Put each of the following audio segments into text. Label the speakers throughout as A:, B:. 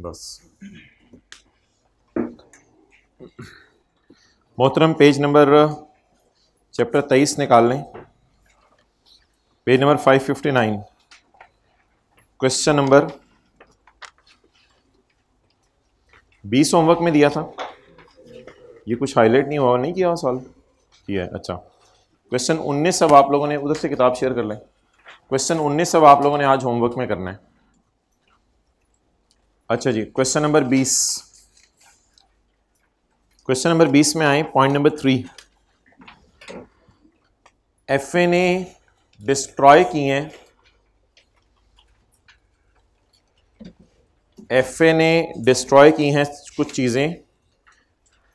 A: बस मोहतरम page number chapter तेईस निकाल लें page number five fifty nine question number बीस होमवर्क में दिया था ये कुछ हाईलाइट नहीं हुआ नहीं किया सॉल्व किया है अच्छा क्वेश्चन उन्नीस सब आप लोगों ने उधर से किताब शेयर कर लें क्वेश्चन उन्नीस सब आप लोगों ने आज होमवर्क में करना है अच्छा जी क्वेश्चन नंबर बीस क्वेश्चन नंबर बीस में आए point number three F A ने डिस्ट्रॉय किए हैं एफ ए ने डिस्ट्रॉय की हैं कुछ चीज़ें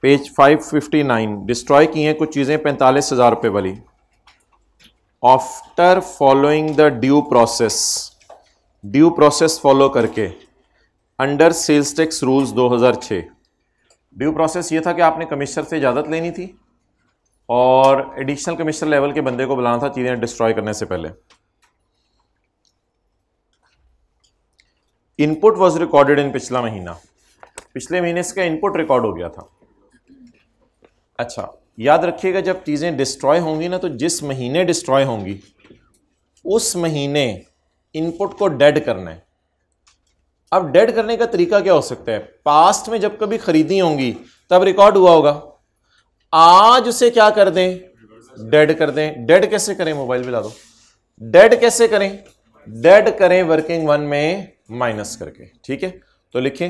A: पेज 559 डिस्ट्रॉय की हैं कुछ चीज़ें पैंतालीस हज़ार रुपये वाली after following the due process due process follow करके under sales tax rules 2006 due process ये था कि आपने कमिश्नर से इजाज़त लेनी थी और एडिशनल कमिश्नर लेवल के बंदे को बुलाना था चीज़ें डिस्ट्रॉय करने से पहले इनपुट वॉज रिकॉर्डेड इन पिछला महीना पिछले महीने इसका इनपुट रिकॉर्ड हो गया था अच्छा याद रखिएगा जब चीज़ें डिस्ट्रॉय होंगी ना तो जिस महीने डिस्ट्रॉय होंगी उस महीने इनपुट को डेड करना है अब डेड करने का तरीका क्या हो सकता है पास्ट में जब कभी खरीदी होंगी तब रिकॉर्ड हुआ होगा आज उसे क्या कर दें डेड कर दें डेड कैसे करें मोबाइल मिला दो डेड कैसे करें डेड करें वर्किंग वन में माइनस करके ठीक है तो लिखें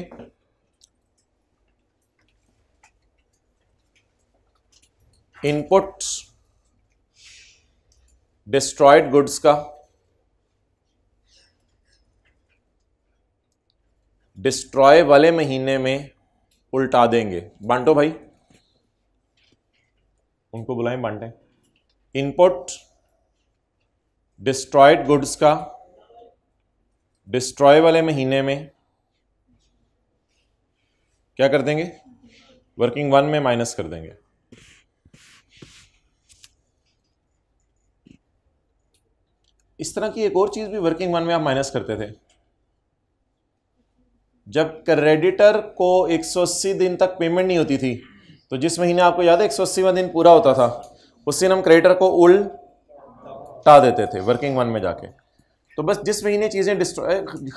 A: इनपुट डिस्ट्रॉयड गुड्स का डिस्ट्रॉय वाले महीने में उल्टा देंगे बांटो भाई उनको बुलाएं बांटे इनपुट डिस्ट्रॉयड गुड्स का डिस्ट्रॉय वाले महीने में क्या कर देंगे वर्किंग वन में माइनस कर देंगे इस तरह की एक और चीज़ भी वर्किंग वन में आप माइनस करते थे जब क्रेडिटर को 180 दिन तक पेमेंट नहीं होती थी तो जिस महीने आपको याद है एक दिन पूरा होता था उस दिन हम क्रेडिटर को उल्टा देते थे वर्किंग वन में जाके तो बस जिस महीने चीज़ें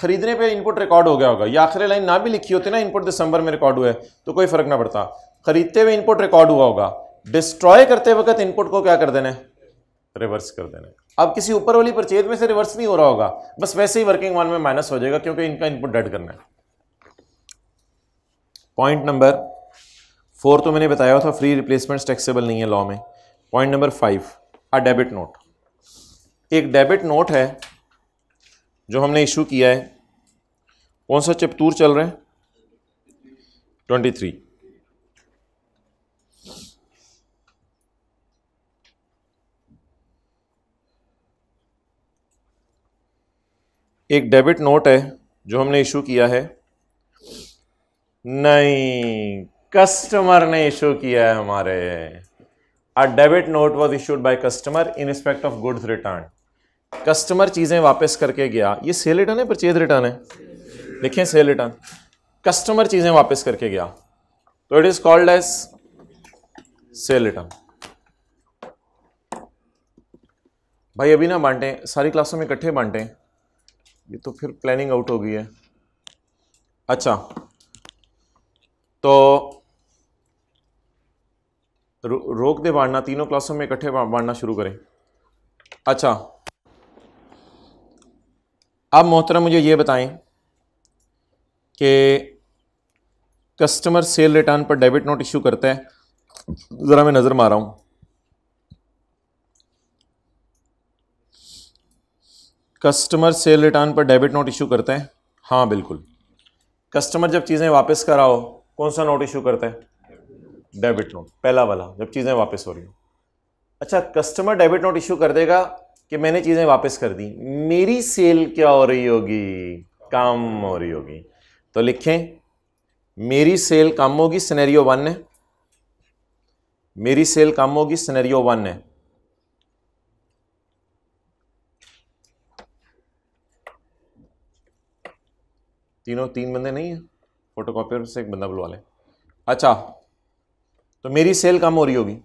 A: खरीदने पे इनपुट रिकॉर्ड हो गया होगा या आखिरी लाइन ना भी लिखी होती ना इनपुट दिसंबर में रिकॉर्ड हुए तो कोई फर्क ना पड़ता खरीदते हुए इनपुट रिकॉर्ड हुआ होगा डिस्ट्रॉय करते वक्त इनपुट को क्या कर देना है रिवर्स कर देना अब किसी ऊपर वाली परचेज में से रिवर्स नहीं हो रहा होगा बस वैसे ही वर्किंग वन में माइनस हो जाएगा क्योंकि इनका इनपुट डेड करना है पॉइंट नंबर फोर तो मैंने बताया था फ्री रिप्लेसमेंट टैक्सेबल नहीं है लॉ में point number five a debit note एक डेबिट नोट है जो हमने इशू किया है कौन सा चपतूर चल रहा है ट्वेंटी थ्री एक डेबिट नोट है जो हमने इशू किया है नहीं कस्टमर ने इशू किया है हमारे a debit note was issued by customer in respect of goods return customer चीज़ें वापस करके गया ये सेल रिटर्न है परचेज रिटर्न है लिखे सेल रिटर्न कस्टमर चीज़ें वापस करके गया तो it is called as sale return भाई अभी ना बांटे सारी क्लासों में इकट्ठे बांटें ये तो फिर प्लानिंग आउट हो गई है अच्छा तो रो, रोक दे बांटना तीनों क्लासों में इकट्ठे बांटना शुरू करें अच्छा अब मोहतरम मुझे ये बताएं कि कस्टमर सेल रिटर्न पर डेबिट नोट इशू करता है ज़रा मैं नज़र मारा हूँ कस्टमर सेल रिटर्न पर डेबिट नोट इशू करते हैं हाँ बिल्कुल कस्टमर जब चीज़ें वापस कराओ कौन सा नोट इशू करते हैं डेबिट नोट पहला वाला जब चीज़ें वापस हो रही हो अच्छा कस्टमर डेबिट नोट इशू कर देगा कि मैंने चीज़ें वापस कर दी मेरी सेल क्या हो रही होगी काम हो रही होगी तो लिखें मेरी सेल कम होगी सिनेरियो वन है मेरी सेल कम होगी सिनेरियो वन है तीनों तीन बंदे नहीं हैं फोटो कॉपी से एक बंदा बुलवा लें अच्छा तो मेरी सेल कम हो रही होगी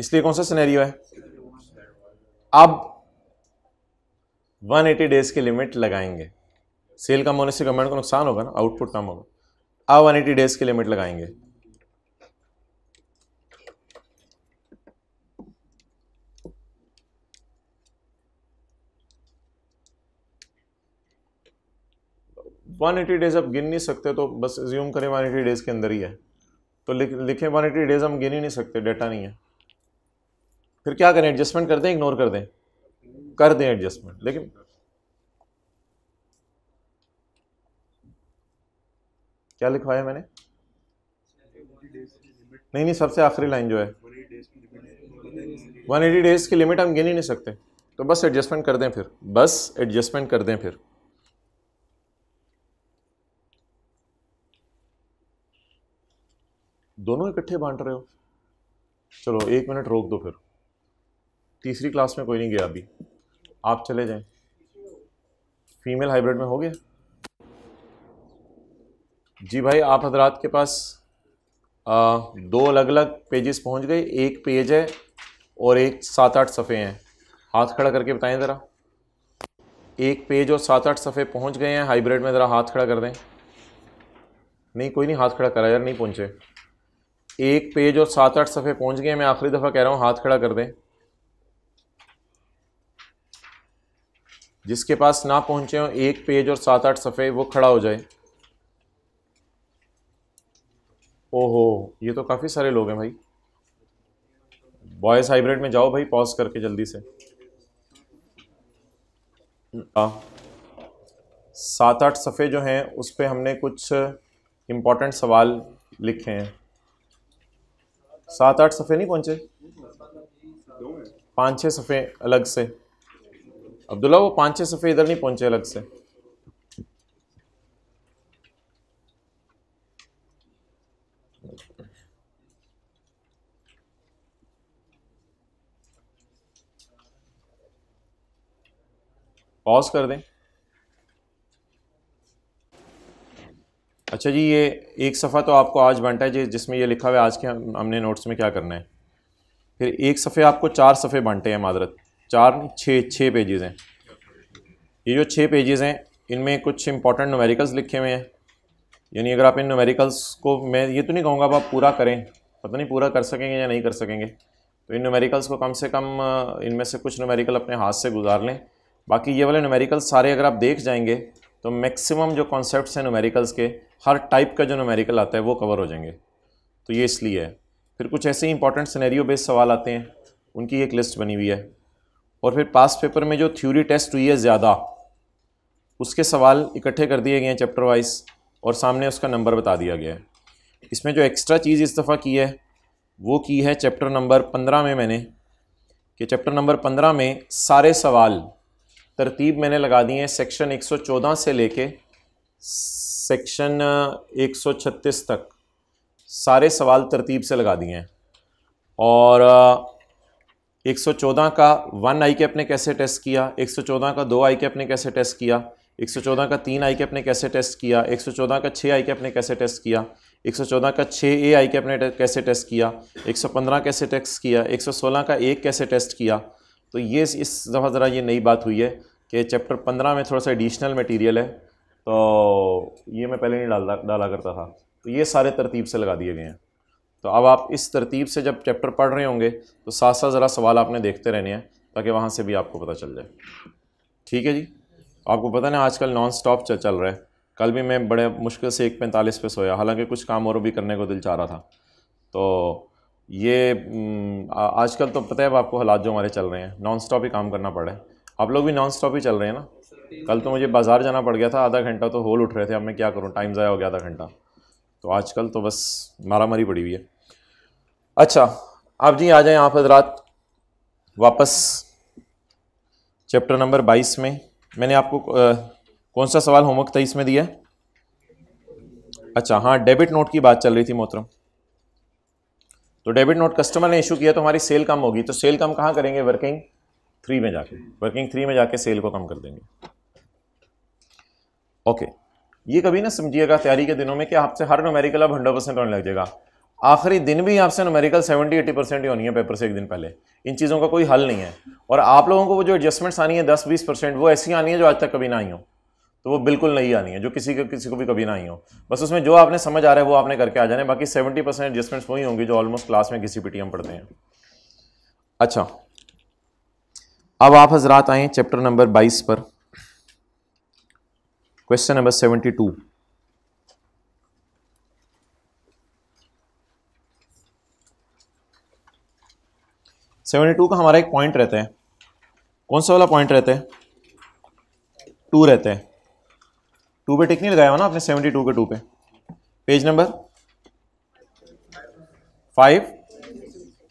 A: इसलिए कौन सा सिनेरियो है अब 180 डेज की लिमिट लगाएंगे सेल कम होने से गवर्नमेंट को नुकसान होगा ना आउटपुट कम होगा अब 180 डेज की लिमिट लगाएंगे 180 डेज आप गिन नहीं सकते तो बस ज्यूम करें 180 डेज़ के अंदर ही है तो लिख लिखें 180 डेज़ हम गिन ही नहीं सकते डेटा नहीं है फिर क्या करें एडजस्टमेंट कर दें इग्नोर कर दें कर दें एडजस्टमेंट लेकिन क्या लिखवाया मैंने नहीं नहीं सबसे आखिरी लाइन जो है 180 डेज़ की लिमिट हम गिन ही नहीं सकते तो बस एडजस्टमेंट कर दें फिर बस एडजस्टमेंट कर दें फिर दोनों इकट्ठे बांट रहे हो चलो एक मिनट रोक दो फिर तीसरी क्लास में कोई नहीं गया अभी आप चले जाएं फीमेल हाइब्रिड में हो गया जी भाई आप हजरात के पास आ, दो अलग अलग पेजेस पहुंच गए एक पेज है और एक सात आठ सफ़े हैं हाथ खड़ा करके बताएं ज़रा एक पेज और सात आठ सफ़े पहुंच गए हैं हाइब्रिड में ज़रा हाथ खड़ा कर दें नहीं कोई नहीं हाथ खड़ा करा यार नहीं पहुंचे एक पेज और सात आठ सफ़े पहुंच गए मैं आखिरी दफ़ा कह रहा हूँ हाथ खड़ा कर दें जिसके पास ना पहुंचे हो एक पेज और सात आठ सफ़े वो खड़ा हो जाए ओहो ये तो काफ़ी सारे लोग हैं भाई बॉयज़ हाइब्रिड में जाओ भाई पॉज करके जल्दी से सात आठ सफ़े जो हैं उस पर हमने कुछ इम्पोर्टेंट सवाल लिखे हैं सात आठ सफ़े नहीं पहुंचे पाँच छः सफ़े अलग से अब्दुल्ला वो पाँच छः सफ़े इधर नहीं पहुंचे अलग से पॉज कर दें अच्छा जी ये एक सफ़ा तो आपको आज बांटा है जी जिसमें ये लिखा हुआ है आज के हमने नोट्स में क्या करना है फिर एक सफ़े आपको चार सफ़े बांटे हैं माजरत चार छः छः पेजेज़ हैं ये जो छः पेजेज़ हैं इनमें कुछ इंपॉर्टेंट नोमेरिकल्स लिखे हुए हैं यानी अगर आप इन नोमेरिकल्स को मैं ये तो नहीं कहूँगा अब आप पूरा करें पता नहीं पूरा कर सकेंगे या नहीं कर सकेंगे तो इन नोमेरिकल्स को कम से कम इनमें से कुछ नोमेरिकल अपने हाथ से गुजार लें बाकी ये वाले नोमेरिकल्स सारे अगर आप देख जाएंगे तो मैक्सिमम जो कॉन्सेप्ट हैं नोमेरिकल्स के हर टाइप का जो नोमेरिकल आता है वो कवर हो जाएंगे तो ये इसलिए है फिर कुछ ऐसे इंपॉर्टेंट सिनेरियो बेस्ड सवाल आते हैं उनकी एक लिस्ट बनी हुई है और फिर पास पेपर में जो थ्योरी टेस्ट हुई है ज़्यादा उसके सवाल इकट्ठे कर दिए गए हैं चैप्टर वाइज और सामने उसका नंबर बता दिया गया है इसमें जो एक्स्ट्रा चीज़ इस दफ़ा की है वो की है चैप्टर नंबर पंद्रह में मैंने कि चैप्टर नंबर पंद्रह में सारे सवाल तरतीब मैंने लगा दिए हैं सेक्शन 114 से लेके सेक्शन 136 तक सारे सवाल तरतीब से लगा दिए हैं और 114 का वन आई कैप ने कैसे टेस्ट किया 114 का दो आई कैप ने कैसे टेस्ट किया 114 का तीन आई कैप ने कैसे टेस्ट किया 114 का छः आई कैप ने कैसे टेस्ट किया 114 का छः ए आई कैप ने कैसे टेस्ट किया 115 कैसे टेस्ट किया 116 का एक कैसे टेस्ट किया तो ये इस दफ़ा ज़रा ये नई बात हुई है कि चैप्टर 15 में थोड़ा सा एडिशनल मटेरियल है तो ये मैं पहले नहीं डाला डाला करता था तो ये सारे तरतीब से लगा दिए गए हैं तो अब आप इस तरतीब से जब चैप्टर पढ़ रहे होंगे तो साथ साथ ज़रा सवाल आपने देखते रहने हैं ताकि वहाँ से भी आपको पता चल जाए ठीक है जी आपको पता ना आजकल नॉन स्टॉप चल रहा है कल भी मैं बड़े मुश्किल से एक पैंतालीस पे सोया हालांकि कुछ काम और भी करने को दिल चाह रहा था तो ये आजकल तो पता है आपको हालात जो हमारे चल रहे हैं नॉन स्टॉप ही काम करना पड़ा है आप लोग भी नॉन स्टॉप ही चल रहे हैं ना कल तो मुझे बाज़ार जाना पड़ गया था आधा घंटा तो होल उठ रहे थे अब मैं क्या करूँ टाइम ज़ाया हो गया आधा घंटा तो आजकल तो बस मारा मारी पड़ी हुई है अच्छा आप जी आ जाएँ आप हजरात वापस चैप्टर नंबर बाईस में मैंने आपको आ, कौन सा सवाल होमवर्क तेईस में दिया है अच्छा हाँ डेबिट नोट की बात चल रही थी मोहतरम तो डेबिट नोट कस्टमर ने इशू किया तो हमारी सेल कम होगी तो सेल कम कहाँ करेंगे वर्किंग थ्री में जाके वर्किंग थ्री में जाके सेल को कम कर देंगे ओके ये कभी ना समझिएगा तैयारी के दिनों में कि आपसे हर नोमेरिकल अब हंड्रेड परसेंट होने लग जाएगा आखिरी दिन भी आपसे नोमेरिकल सेवेंटी एटी परसेंट ही होनी है पेपर से एक दिन पहले इन चीज़ों का कोई हल नहीं है और आप लोगों को वो जो एडजस्टमेंट्स आनी है दस बीस परसेंट वो ऐसी आनी है जो आज तक कभी ना आई हो तो वो बिल्कुल नहीं आनी है जो किसी को किसी को भी कभी ना आई हो बस उसमें जो आपने समझ आ रहा है वो आपने करके आ जाने बाकी सेवेंटी परसेंट एडजस्टमेंट्स वही होंगे जो ऑलमोस्ट क्लास में किसी पीटीएम पढ़ते हैं अच्छा अब आप हजरात आए चैप्टर नंबर बाईस पर question number seventy two seventy two का हमारा एक पॉइंट रहता है कौन सा वाला पॉइंट रहता है टू रहता है टू पे टिक नहीं लगाया हुआ ना आपने सेवेंटी टू के टू पे page number five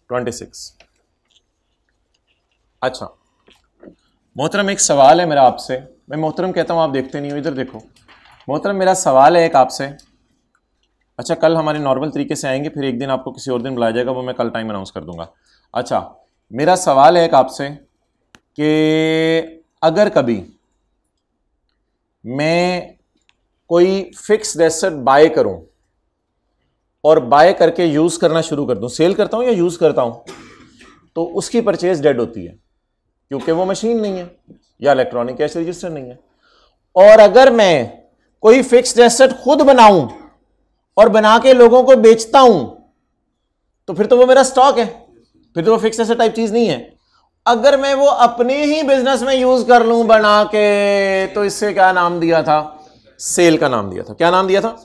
A: twenty six अच्छा मोहतरम एक सवाल है मेरा आपसे मैं मोहतरम कहता हूँ आप देखते नहीं हो इधर देखो मोहतरम मेरा सवाल है एक आपसे अच्छा कल हमारे नॉर्मल तरीके से आएंगे फिर एक दिन आपको किसी और दिन बुलाया जाएगा वो मैं कल टाइम अनाउंस कर दूंगा अच्छा मेरा सवाल है एक आपसे कि अगर कभी मैं कोई फिक्स एसेट बाय करूं और बाय करके यूज़ करना शुरू कर दूं सेल करता हूं या यूज़ करता हूं तो उसकी परचेज डेड होती है क्योंकि वो मशीन नहीं है या इलेक्ट्रॉनिक कैश रजिस्टर नहीं है और अगर मैं कोई फिक्स एसेट खुद बनाऊं और बना के लोगों को बेचता हूं तो फिर तो वो मेरा स्टॉक है फिर तो वो फिक्स एसेट टाइप चीज नहीं है अगर मैं वो अपने ही बिजनेस में यूज कर लूं बना के तो इससे क्या नाम दिया था सेल का नाम दिया था क्या नाम दिया था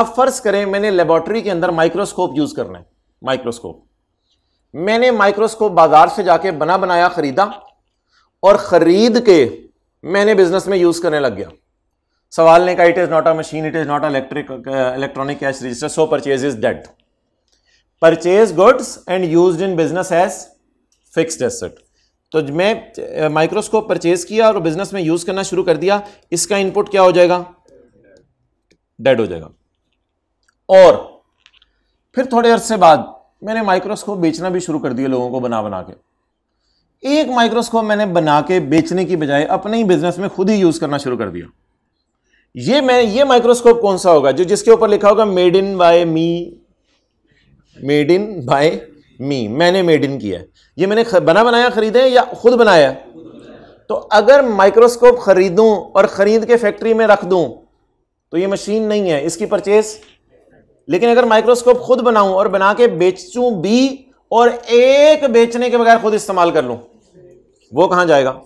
A: अब फर्ज करें मैंने लेबोरेटरी के अंदर माइक्रोस्कोप यूज करना है माइक्रोस्कोप मैंने माइक्रोस्कोप बाजार से जाके बना बनाया खरीदा और खरीद के मैंने बिजनेस में यूज करने लग गया सवाल ने कहा it is not a machine it is not electric electronic cash register so purchase is dead purchase goods and use in business as fix asset तो मैं माइक्रोस्कोप uh, परचेज किया और बिजनेस में यूज करना शुरू कर दिया इसका इनपुट क्या हो जाएगा डेड हो जाएगा और फिर थोड़े अरसे बाद मैंने माइक्रोस्कोप बेचना भी शुरू कर दिया लोगों को बना बना के एक माइक्रोस्कोप मैंने बना के बेचने की बजाय अपने ही बिजनेस में खुद ही यूज करना शुरू कर दिया ये मैं ये माइक्रोस्कोप कौन सा होगा जो जिसके ऊपर लिखा होगा made in by me made in by me मैंने मेड इन किया ये मैंने बना बनाया खरीदे या खुद बनाया तो अगर माइक्रोस्कोप खरीदूं और खरीद के फैक्ट्री में रख दूं तो ये मशीन नहीं है इसकी परचेज लेकिन अगर माइक्रोस्कोप खुद बनाऊं और बना के बेचूं भी और एक बेचने के बगैर खुद इस्तेमाल कर लूं वो कहां जाएगा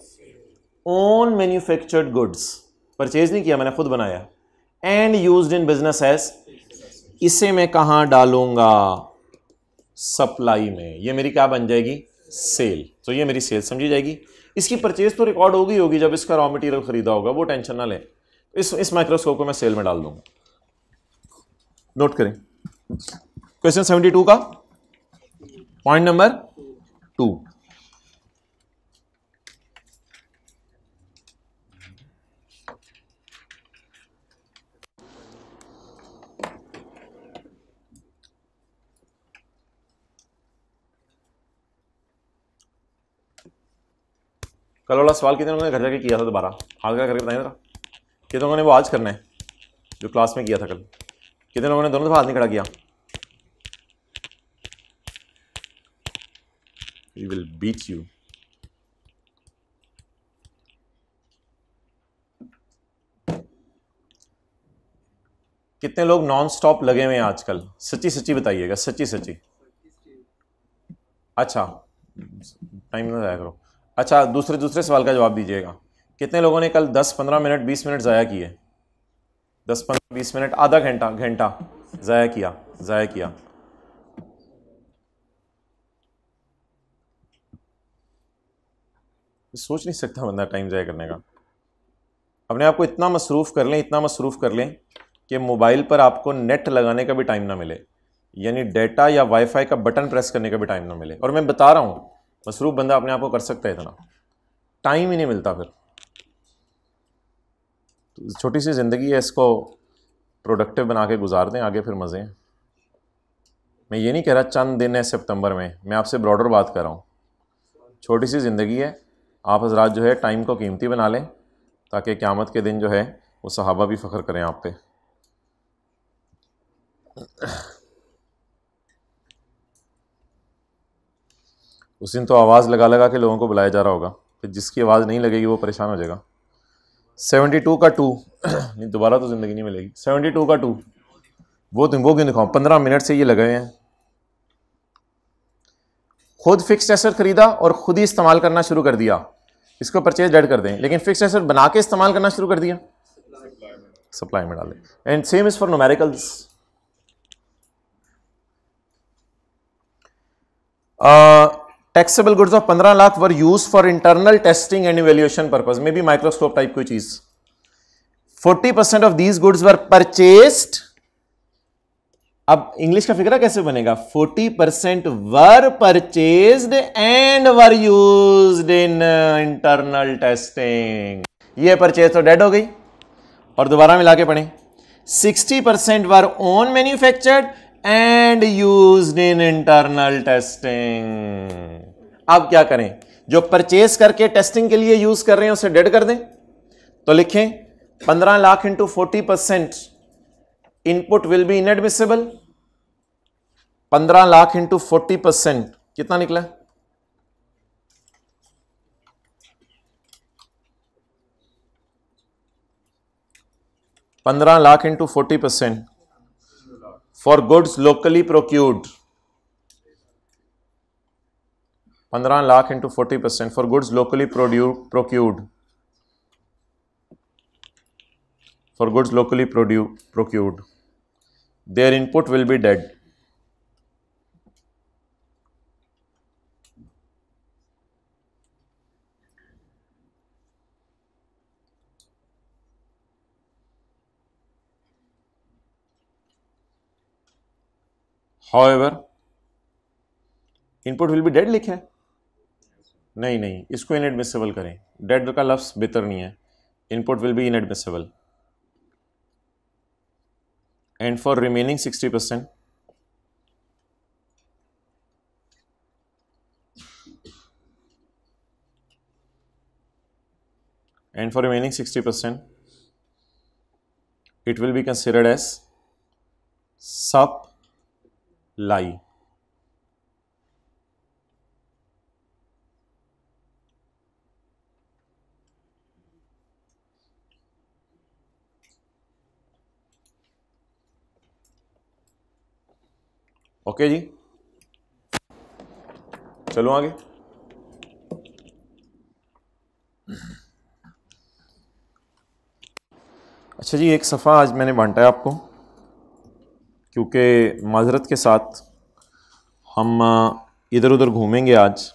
A: ओन मैन्युफैक्चर्ड गुड्स परचेज नहीं किया मैंने खुद बनाया and use in business as इसे मैं कहां डालूंगा सप्लाई में ये मेरी क्या बन जाएगी सेल तो ये मेरी सेल समझी जाएगी इसकी परचेज तो रिकॉर्ड होगी होगी जब इसका रॉ मटेरियल खरीदा होगा वो टेंशन ना लें इस इस माइक्रोस्कोप को मैं सेल में डाल दूंगा नोट करें क्वेश्चन सेवेंटी टू का पॉइंट नंबर टू कल वाला सवाल कितने लोगों ने घर जाके किया था दोबारा हाल करके बताइए जरा कितने लोगों ने वो आज करना है जो क्लास में किया था कल कितने लोगों ने दोनों दफा हाथ नहीं खड़ा किया He will beat you. कितने लोग नॉन स्टॉप लगे हुए हैं आजकल सच्ची सच्ची बताइएगा सच्ची सच्ची अच्छा टाइम ना जाया करो अच्छा दूसरे दूसरे सवाल का जवाब दीजिएगा कितने लोगों ने कल 10 15 मिनट 20 मिनट ज़ाया किए दस पंद्रह बीस मिनट आधा घंटा घंटा ज़ाया किया ज़ाया किया सोच नहीं सकता बंदा टाइम ज़ाया करने का अपने आप को इतना मसरूफ़ कर लें इतना मसरूफ़ कर लें कि मोबाइल पर आपको नेट लगाने का भी टाइम ना मिले यानी डेटा या वाईफाई का बटन प्रेस करने का भी टाइम ना मिले और मैं बता रहा हूँ मसरूफ़ बंदा अपने आप को कर सकता है इतना टाइम ही नहीं मिलता फिर छोटी सी ज़िंदगी है इसको प्रोडक्टिव बना के गुजार दें आगे फिर मज़े मैं ये नहीं कह रहा चंद दिन है सितंबर में मैं आपसे ब्रॉडर बात कर रहा हूँ छोटी सी ज़िंदगी है आप हजरात जो है टाइम को कीमती बना लें ताकि क़्यामत के दिन जो है वो सहाबा भी फ़ख्र करें आप पे उस दिन तो आवाज़ लगा लगा के लोगों को बुलाया जा रहा होगा फिर जिसकी आवाज़ नहीं लगेगी वो परेशान हो जाएगा सेवेंटी टू का टू नहीं दोबारा तो ज़िंदगी नहीं मिलेगी सेवेंटी टू का टू वो तुम वो क्यों दिखाओ पंद्रह मिनट से ये लगे हुए हैं खुद फिक्स एसेट खरीदा और खुद ही इस्तेमाल करना शुरू कर दिया इसको परचेज डेड कर दें लेकिन फिक्स एसेट बना के इस्तेमाल करना शुरू कर दिया सप्लाई में डालें and same is for numericals Uh, taxable goods of पंद्रह lakh were use for internal testing and evaluation purpose maybe microscope type कोई चीज forty percent of these goods were purchased अब इंग्लिश का फिक्र कैसे बनेगा forty percent were purchase and were use in internal testing ये purchase तो dead हो गई और दोबारा मिला के पढ़े sixty percent were own manufactured and use in internal testing अब क्या करें जो परचेस करके टेस्टिंग के लिए यूज कर रहे हैं उसे डेड कर दें तो लिखें पंद्रह lakh into forty percent input will be inadmissible पंद्रह लाख इंटू फोर्टी परसेंट कितना निकला पंद्रह lakh into forty percent for goods locally procured 15 lakh into 40 percent for goods locally procured for goods locally procured their input will be dead ever input will be dead लिखे नहीं नहीं इसको इनएडमिसेबल करें dead का लफ्स बेहतर नहीं है input will be inadmissible and for remaining sixty percent for remaining sixty 60% it will be considered as sub लाई ओके जी चलो आगे अच्छा जी एक सफ़ा आज मैंने बांटा है आपको क्योंकि माजरत के साथ हम इधर उधर घूमेंगे आज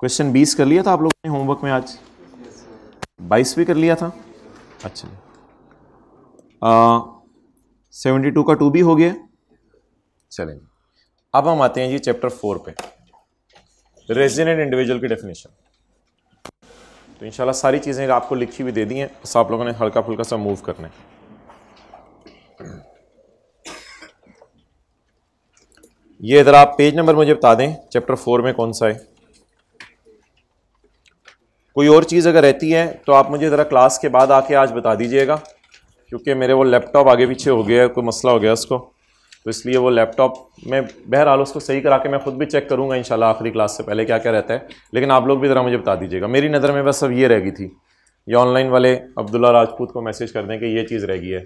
A: क्वेश्चन बीस कर लिया था आप लोगों ने होमवर्क में आज बाईस भी कर लिया था अच्छा सेवेंटी टू का टू भी हो गया चलेंगे अब हम आते हैं जी चैप्टर फोर पे रेजिडेंट इंडिविजुअल की डेफिनेशन तो इन सारी चीज़ें आपको लिखी हुई दे दी हैं बस आप लोगों ने हल्का फुल्का सा मूव करना है ये ज़रा आप पेज नंबर मुझे बता दें चैप्टर फोर में कौन सा है कोई और चीज़ अगर रहती है तो आप मुझे ज़रा क्लास के बाद आके आज बता दीजिएगा क्योंकि मेरे वो लैपटॉप आगे पीछे हो गया है कोई मसला हो गया उसको तो इसलिए वो लैपटॉप में बहरहाल उसको सही करा के मैं खुद भी चेक करूँगा इन आखिरी क्लास से पहले क्या क्या रहता है लेकिन आप लोग भी ज़रा मुझे बता दीजिएगा मेरी नज़र में बस अब ये रह गई थी ये ऑनलाइन वाले अब्दुल्ला राजपूत को मैसेज कर दें कि ये चीज़ रह गई है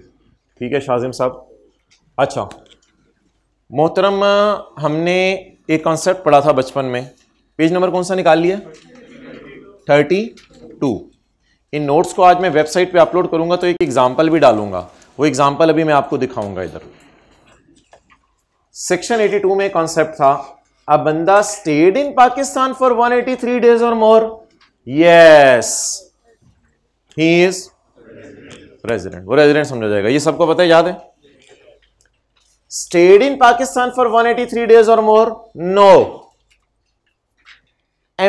A: ठीक है शाजिम साहब अच्छा मोहतरम हमने एक कॉन्सेप्ट पढ़ा था बचपन में पेज नंबर कौन सा निकाल लिया थर्टी टू इन नोट्स को आज मैं वेबसाइट पे अपलोड करूँगा तो एक एग्ज़ाम्पल भी डालूंगा वो एग्ज़ाम्पल अभी मैं आपको दिखाऊंगा इधर सेक्शन 82 में कॉन्सेप्ट था अ बंदा stayed in Pakistan for 183 days or more yes he is resident वो रेजिडेंट समझा जाएगा ये सबको पता है याद है stayed in Pakistan for 183 days or more no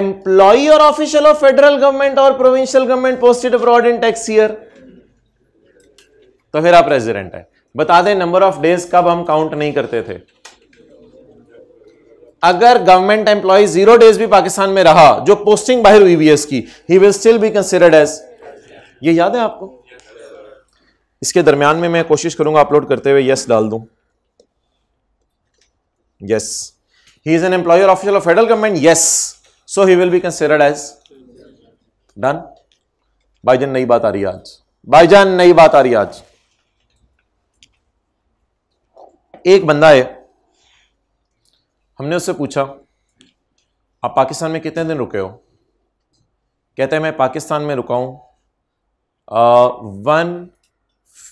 A: employee or official of federal government or provincial government posted abroad in tax year तो फिर आप रेजिडेंट है बता दें नंबर ऑफ डेज कब हम काउंट नहीं करते थे अगर गवर्नमेंट एम्प्लॉय जीरो डेज भी पाकिस्तान में रहा जो पोस्टिंग बाहर हुई बीएस की he will still be considered as ये याद है आपको इसके दरमियान में मैं कोशिश करूंगा अपलोड करते हुए यस डाल दू yes he is an employer official of federal government yes so he will be considered as done भाईजान नई बात आ रही आज भाईजान नई बात आ रही आज एक बंदा है हमने उससे पूछा आप पाकिस्तान में कितने दिन रुके हो कहते हैं मैं पाकिस्तान में रुका हूँ one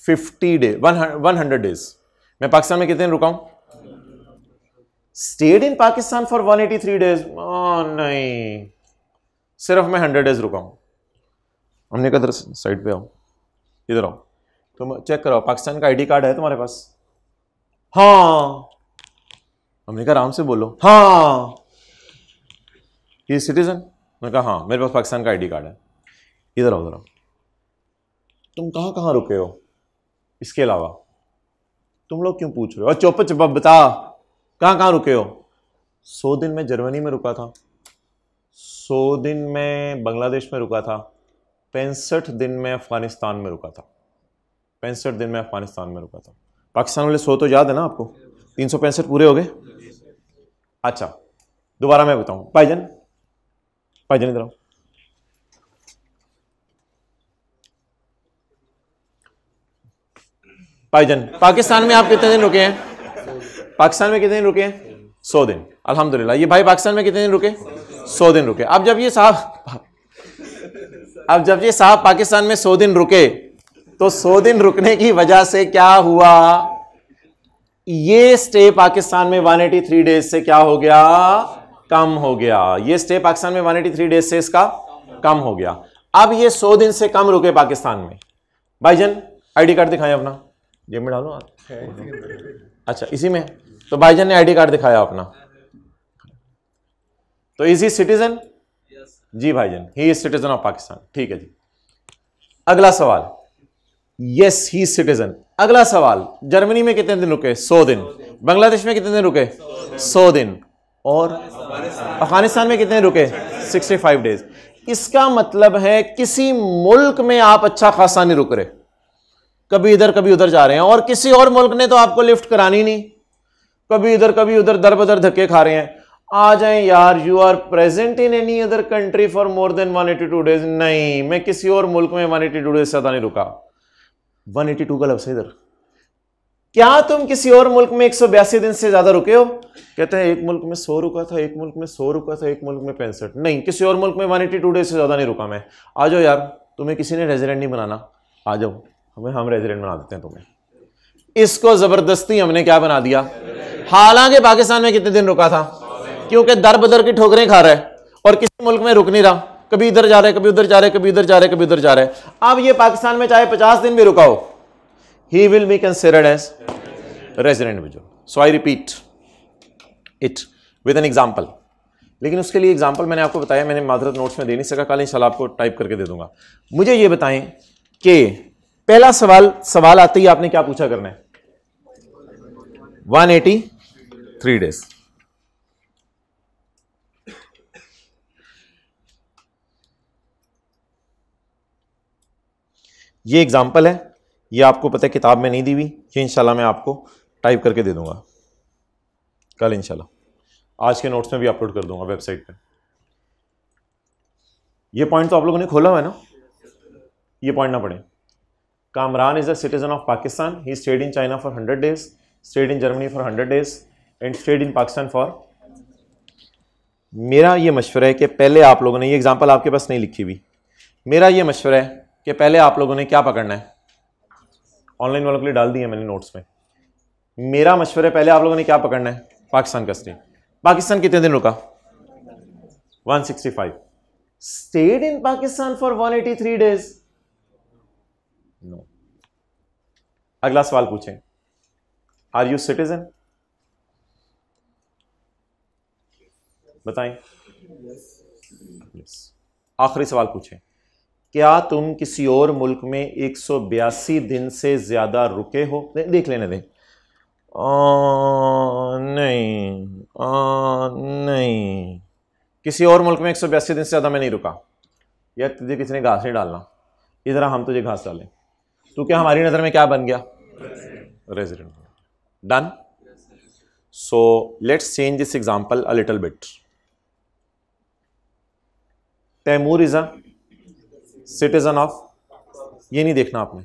A: fifty day one one hundred days मैं पाकिस्तान में कितने दिन रुका हूँ stayed in Pakistan for one eighty three days नहीं सिर्फ मैं हंड्रेड डेज रुका हूँ हमने कहा साइड पे आओ इधर आओ तुम चेक करो पाकिस्तान का आईडी कार्ड है तुम्हारे पास हाँ हमने कहा आराम से बोलो हाँ ही सिटीजन मैंने कहा हाँ मेरे पास पाकिस्तान का आईडी कार्ड है इधर आओ उधर आओ तुम कहाँ कहाँ रुके हो इसके अलावा तुम लोग क्यों पूछ रहे हो चौप चुप बता कहाँ कहाँ रुके हो सौ दिन में जर्मनी में रुका था सौ दिन में बांग्लादेश में रुका था पैंसठ दिन में अफ़गानिस्तान में रुका था पैंसठ दिन में अफ़गानिस्तान में रुका था पाकिस्तान वाले सौ तो याद है ना आपको तीन सौ पैंसठ पूरे हो गए अच्छा दोबारा मैं बताऊं भाईजन भाईजन इधर आओ भाईजन पाकिस्तान में आप कितने दिन रुके हैं पाकिस्तान में कितने दिन रुके हैं सौ दिन अल्हम्दुलिल्लाह ये भाई पाकिस्तान में कितने दिन रुके सौ दिन रुके अब जब ये साहब अब जब ये साहब पाकिस्तान में सौ दिन रुके तो सौ दिन रुकने की वजह से क्या हुआ ये स्टे पाकिस्तान में 183 डेज से क्या हो गया कम हो गया ये स्टे पाकिस्तान में 183 डेज से इसका कम हो गया अब ये 100 दिन से कम रुके पाकिस्तान में भाईजन आईडी कार्ड दिखाया अपना जेब में डालो अच्छा इसी में तो भाईजन ने आईडी कार्ड दिखाया अपना तो इज ही सिटीजन जी भाईजन he is citizen of Pakistan ठीक है जी अगला सवाल यस ही सिटीजन अगला सवाल जर्मनी में कितने दिन रुके सौ दिन बांग्लादेश में कितने दिन रुके सौ दिन और अफगानिस्तान में कितने रुके सिक्सटी फाइव डेज इसका मतलब है किसी मुल्क में आप अच्छा खासा नहीं रुक रहे कभी इधर कभी उधर जा रहे हैं और किसी और मुल्क ने तो आपको लिफ्ट करानी नहीं कभी इधर कभी उधर दर बदर धक्के खा रहे हैं आ जाए यार you are present in any other country for more than one eighty two days नहीं मैं किसी और मुल्क में वन एटी टू डेज से ज्यादा नहीं रुका टू का लफ्स है इधर क्या तुम किसी और मुल्क में एक सौ बयासी दिन से ज्यादा रुके हो कहते हैं एक मुल्क में सौ रुका था एक मुल्क में सौ रुका था एक मुल्क में पैंसठ नहीं किसी और मुल्क में वन एटी टू डेज से ज्यादा नहीं रुका मैं आ जाओ यार तुम्हें किसी ने रेजिडेंट नहीं बनाना आ जाओ हमें हम रेजिडेंट बना देते हैं तुम्हें इसको जबरदस्ती हमने क्या बना दिया हालांकि पाकिस्तान में कितने दिन रुका था क्योंकि दर बदर की ठोकरें खा रहा है और किसी मुल्क में रुक नहीं रहा कभी इधर जा रहे कभी उधर जा रहे कभी इधर जा रहे कभी उधर जा रहे अब ये पाकिस्तान में चाहे पचास दिन भी रुका हो he will be considered as resident विजो so I repeat it with an example लेकिन उसके लिए एग्जाम्पल मैंने आपको बताया मैंने माधरत नोट्स में दे नहीं सका कल इन आपको टाइप करके दे दूंगा मुझे ये बताएं कि पहला सवाल सवाल आते ही आपने क्या पूछा करना है 183 डेज ये एग्ज़ाम्पल है ये आपको पता है किताब में नहीं दी हुई ये इंशाल्लाह मैं आपको टाइप करके दे दूंगा कल इंशाल्लाह आज के नोट्स में भी अपलोड कर दूँगा वेबसाइट पर ये पॉइंट तो आप लोगों ने खोला हुआ है ना ये पॉइंट ना पड़े Kamran is a citizen of Pakistan he stayed in China for hundred days stayed in Germany for hundred days and stayed in Pakistan for मेरा ये मशवरा है कि पहले आप लोगों ने ये एग्ज़ाम्पल आपके पास नहीं लिखी हुई मेरा ये मशवरा है कि पहले आप लोगों ने क्या पकड़ना है ऑनलाइन वालों के लिए डाल दिए मैंने नोट्स में मेरा मशवरा पहले आप लोगों ने क्या पकड़ना है पाकिस्तान का स्टेट पाकिस्तान कितने दिन रुका 165 stayed in Pakistan for 183 days no अगला सवाल पूछें आर यू सिटीजन बताएं yes. आखिरी सवाल पूछें क्या तुम किसी और मुल्क में एक दिन से ज़्यादा रुके हो दे, देख लेने दें नहीं आ, नहीं किसी और मुल्क में एक दिन से ज़्यादा मैं नहीं रुका यार तुझे किसी ने घास नहीं डालना इधर हम तुझे घास डालें तो क्या हमारी नज़र में क्या बन गया resident done so let's change this example a little bit Taimur is a citizen of ये नहीं देखना आपने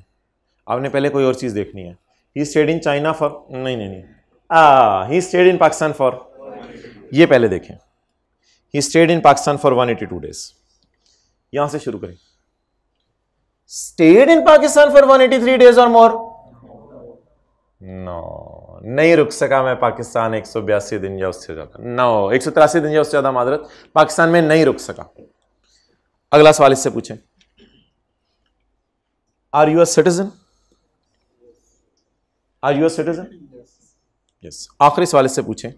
A: आपने पहले कोई और चीज़ देखनी है he stayed in China for नहीं नहीं नहीं he stayed in Pakistan for ये पहले देखें he stayed in Pakistan for 182 days यहां से शुरू करें stayed in Pakistan for 183 days or more no नहीं रुक सका मैं पाकिस्तान एक दिन या उससे ज़्यादा नो सौ एक दिन या उससे ज़्यादा मादरत पाकिस्तान में नहीं रुक सका अगला सवाल इससे पूछें Are you a citizen? Are you a citizen? Yes. आखिरी सवाल इससे पूछें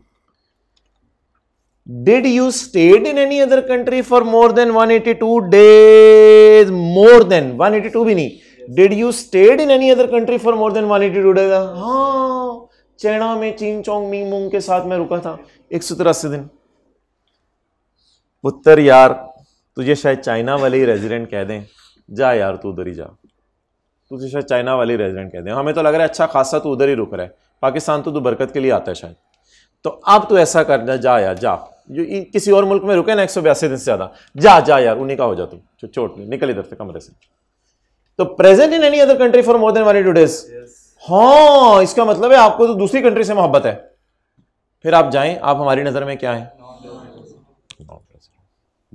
A: Did you stayed in any other country for more than 182 days? More than 182 भी नहीं Did you stayed in any other country for more than 182 days? हाँ चैना में चीन चोंग मिंग मुंग के साथ मैं रुका था एक सौ तिरासी दिन उत्तर यार तुझे शायद चाइना वाले ही रेजिडेंट कह दें जा यार तू उधर ही जा तो उसे शायद चाइना वाली रेजिडेंट कह दें हमें तो लग रहा है अच्छा खासा तो उधर ही रुक रहा है पाकिस्तान तो तू बरकत के लिए आता है शायद तो अब तो ऐसा कर जा यार जा जो किसी और मुल्क में रुके ना एक सौ बयासी दिन से ज़्यादा जा जा यार उन्हीं का हो जा जो चोट निकल इधर से कमरे से तो present in any other country for more than one two days हाँ इसका मतलब है आपको तो दूसरी कंट्री से मोहब्बत है फिर आप जाएं आप हमारी नज़र में क्या है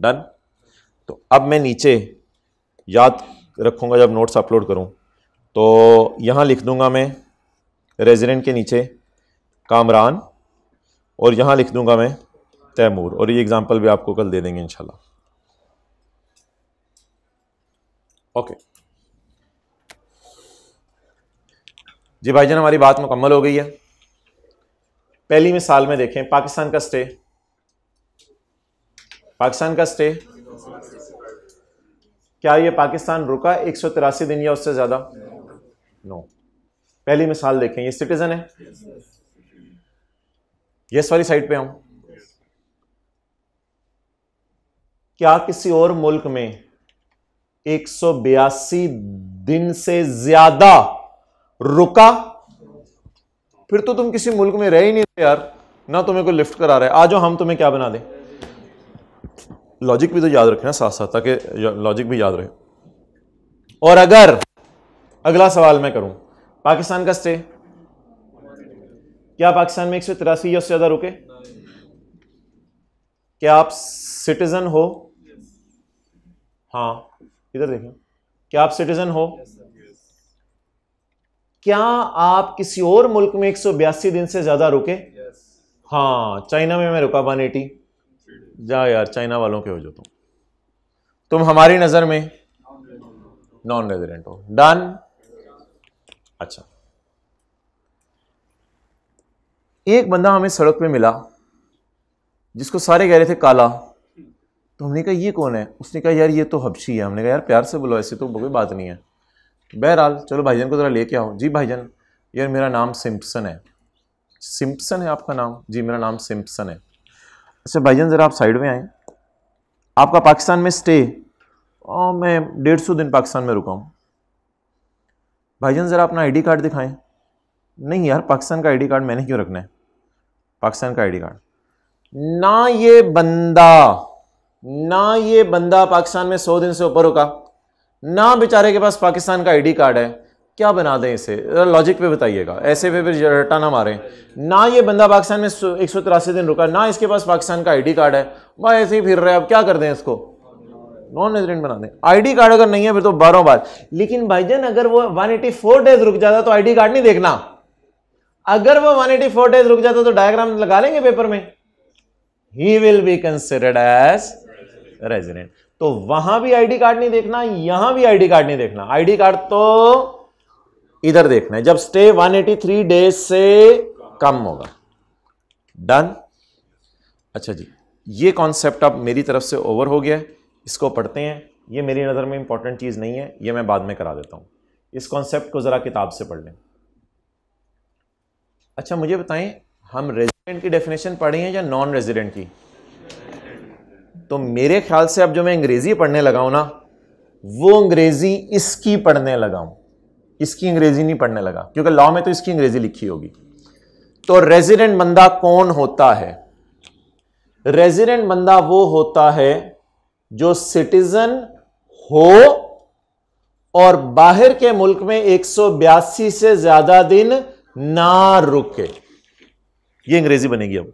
A: डन तो अब मैं नीचे याद रखूंगा जब नोट्स अपलोड करूं तो यहाँ लिख दूँगा मैं रेजिडेंट के नीचे कामरान और यहाँ लिख दूँगा मैं तैमूर और ये एग्ज़ाम्पल भी आपको कल दे देंगे इंशाल्लाह ओके जी भाईजान हमारी बात मुकम्मल हो गई है पहली मिसाल में देखें पाकिस्तान का स्टे पाकिस्तान का स्टे क्या ये पाकिस्तान रुका एक दिन या उससे ज़्यादा नो पहली मिसाल देखें ये सिटीजन है यस yes, yes, वाली साइड पे हम yes. क्या किसी और मुल्क में एक दिन से ज्यादा रुका फिर तो तुम किसी मुल्क में रह ही नहीं यार ना तुम्हें कोई लिफ्ट करा रहा है आ जाओ हम तुम्हें क्या बना दें लॉजिक भी तो याद ना साथ साथ ताकि लॉजिक भी याद रहे और अगर अगला सवाल मैं करूं पाकिस्तान का स्टे क्या पाकिस्तान में एक सौ तिरासी या उससे ज़्यादा रुके क्या आप सिटीज़न हो हाँ इधर देखें क्या आप सिटीज़न हो क्या आप किसी और मुल्क में एक सौ बयासी दिन से ज़्यादा रुके हाँ चाइना में मैं रुका वन एटी जा यार चाइना वालों के हो जो तुम तुम हमारी नज़र में नॉन रेजिडेंट हो डन अच्छा एक बंदा हमें सड़क पे मिला जिसको सारे कह रहे थे काला तो हमने कहा ये कौन है उसने कहा यार ये तो हबशी है हमने कहा यार प्यार से बोलो ऐसे तो कोई बात नहीं है बहरहाल चलो भाईजान को ज़रा लेके आओ जी भाईजान यार मेरा नाम सिम्पसन है सिम्पसन है आपका नाम जी मेरा नाम सिम्पसन है अच्छा भाईजान ज़रा आप साइड में आए आपका पाकिस्तान में स्टे मैं डेढ़ सौ दिन पाकिस्तान में रुका हूँ भाईजान ज़रा अपना आईडी कार्ड दिखाएं नहीं यार पाकिस्तान का आईडी कार्ड मैंने क्यों रखना है पाकिस्तान का आईडी कार्ड ना ये बंदा ना ये बंदा पाकिस्तान में सौ दिन से ऊपर रुका ना बेचारे के पास पाकिस्तान का आईडी कार्ड है क्या बना दें इसे लॉजिक पे बताइएगा ऐसे पे फिर रटा ना मारें ना ये बंदा पाकिस्तान में एक सौ तिरासी दिन रुका ना इसके पास पाकिस्तान का आईडी कार्ड है वह ऐसे ही फिर रहे अब क्या कर दें इसको नॉन रेजिडेंट बना दें आईडी कार्ड अगर नहीं है फिर तो बारह बार लेकिन भाईजान अगर वो 184 डेज रुक जाता तो आईडी कार्ड नहीं देखना अगर वो 184 डेज रुक जाता तो डायग्राम लगा लेंगे पेपर में he will be considered as resident तो वहां भी आईडी कार्ड नहीं देखना यहां भी आईडी कार्ड नहीं देखना आईडी कार्ड तो इधर देखना है जब स्टे 183 डेज से कम होगा डन अच्छा जी ये कॉन्सेप्ट अब मेरी तरफ से ओवर हो गया है इसको पढ़ते हैं ये मेरी नज़र में इंपॉर्टेंट चीज़ नहीं है ये मैं बाद में करा देता हूँ इस कॉन्सेप्ट को ज़रा किताब से पढ़ लें अच्छा मुझे बताएं हम रेजिडेंट की डेफिनेशन पढ़ी है या नॉन रेजिडेंट की तो मेरे ख्याल से अब जो मैं अंग्रेज़ी पढ़ने लगा हूँ ना वो अंग्रेज़ी इसकी पढ़ने लगा हूँ इसकी अंग्रेज़ी नहीं पढ़ने लगा क्योंकि लॉ में तो इसकी अंग्रेज़ी लिखी होगी तो रेजिडेंट बंदा कौन होता है रेजिडेंट बंदा वो होता है जो सिटीजन हो और बाहर के मुल्क में एक से ज्यादा दिन ना रुके ये अंग्रेजी बनेगी अब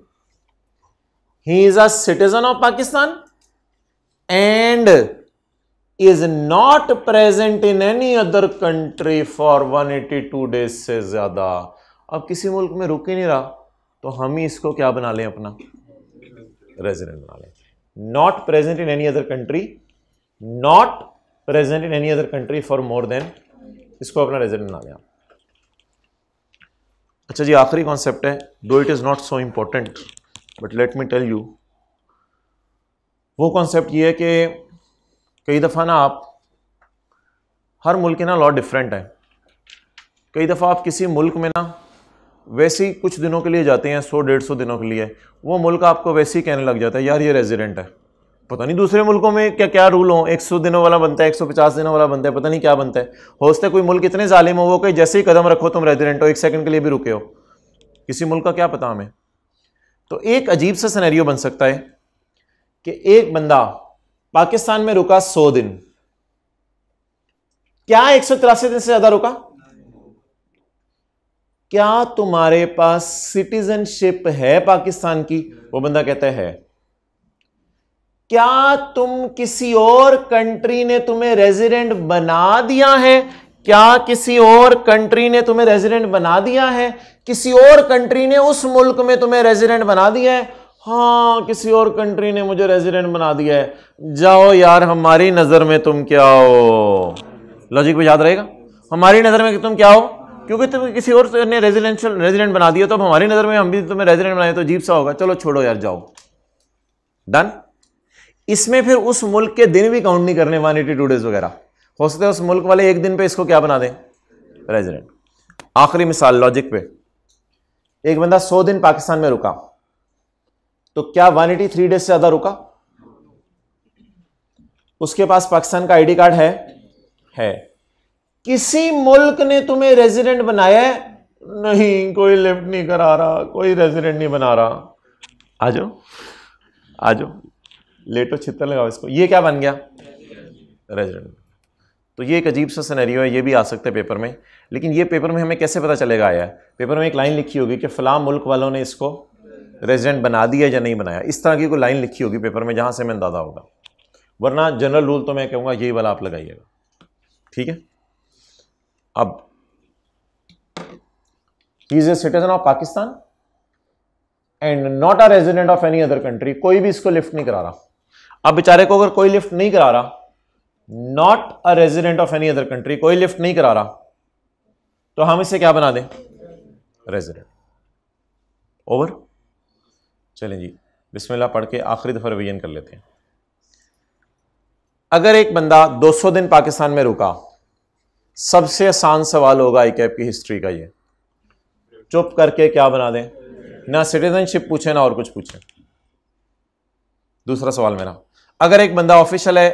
A: he is a citizen of Pakistan and is not present in any other country for 182 days से ज्यादा अब किसी मुल्क में रुक ही नहीं रहा तो हम ही इसको क्या बना लें अपना रेजिडेंट बना लें not present in any other country, not present in any other country for more than इसको अपना रेजिडेंट बना लिया अच्छा जी आखिरी कॉन्सेप्ट है though it is not so important but let me tell you वो कॉन्सेप्ट ये है कि कई दफ़ा ना आप हर मुल्क के ना लॉ डिफरेंट है कई दफ़ा आप किसी मुल्क में ना वैसे ही कुछ दिनों के लिए जाते हैं सौ डेढ़ सौ दिनों के लिए वो मुल्क आपको वैसे ही कहने लग जाता है यार ये रेजिडेंट है पता नहीं दूसरे मुल्कों में क्या क्या रूल हो एक सौ दिनों वाला बनता है एक सौ पचास दिनों वाला बनता है पता नहीं क्या बनता है होस्ते कोई मुल्क इतने जालिम हो वो कहीं जैसे ही कदम रखो तुम रेजिडेंट हो एक सेकंड के लिए भी रुके हो किसी मुल्क का क्या पता हमें तो एक अजीब सा सनेरियो बन सकता है कि एक बंदा पाकिस्तान में रुका सौ दिन क्या एक सौ तिरासी दिन से ज़्यादा रुका क्या तुम्हारे पास सिटीजनशिप है पाकिस्तान की वो बंदा कहता है क्या तुम किसी और कंट्री ने तुम्हें रेजिडेंट बना दिया है क्या किसी और कंट्री ने तुम्हें रेजिडेंट बना दिया है किसी और कंट्री ने उस मुल्क में तुम्हें रेजिडेंट बना दिया है हाँ किसी और कंट्री ने मुझे रेजिडेंट बना दिया है जाओ यार हमारी नज़र में तुम क्या हो लॉजिक भी याद रहेगा हमारी नज़र में तुम क्या हो क्योंकि तुम तो किसी और ने रेजिडेंशियल रेजिडेंट बना दिया तो अब हमारी नज़र में हम भी तुम्हें रेजिडेंट बनाए तो अजीब सा होगा चलो छोड़ो यार जाओ डन इसमें फिर उस मुल्क के दिन भी काउंट नहीं करने वन एटी टू डेज वगैरह हो सकता है उस मुल्क वाले एक दिन पे इसको क्या बना दें रेजिडेंट आखिरी मिसाल लॉजिक पे एक बंदा सौ दिन पाकिस्तान में रुका तो क्या वन एटी थ्री डेज से ज्यादा रुका उसके पास पाकिस्तान का आईडी कार्ड है है किसी मुल्क ने तुम्हें रेजिडेंट बनाया है नहीं कोई लिफ्ट नहीं करा रहा कोई रेजिडेंट नहीं बना रहा आ जाओ आ जाओ लेटो छितर लगाओ इसको ये क्या बन गया रेजिडेंट तो ये एक अजीब सा सिनेरियो है ये भी आ सकता है पेपर में लेकिन ये पेपर में हमें कैसे पता चलेगा आया पेपर में एक लाइन लिखी होगी कि फ़लाँ मुल्क वालों ने इसको रेजिडेंट बना दिया या नहीं बनाया इस तरह की कोई लाइन लिखी होगी पेपर में जहाँ से मैं अंदाजा होगा वरना जनरल रूल तो मैं कहूँगा यही वाला आप लगाइएगा ठीक है अब he is a citizen of Pakistan and not a resident of any other country कोई भी इसको लिफ्ट नहीं करा रहा अब बेचारे को अगर कोई लिफ्ट नहीं करा रहा not a resident of any other country कोई लिफ्ट नहीं करा रहा तो हम इसे क्या बना दें रेजिडेंट ओवर चलें जी बिस्मिल्लाह पढ़ के आखिरी दफा रिवीजन कर लेते हैं अगर एक बंदा 200 दिन पाकिस्तान में रुका सबसे आसान सवाल होगा आई कैप की हिस्ट्री का ये चुप करके क्या बना दें ना सिटीजनशिप पूछे ना और कुछ पूछे दूसरा सवाल मेरा अगर एक बंदा ऑफिशियल है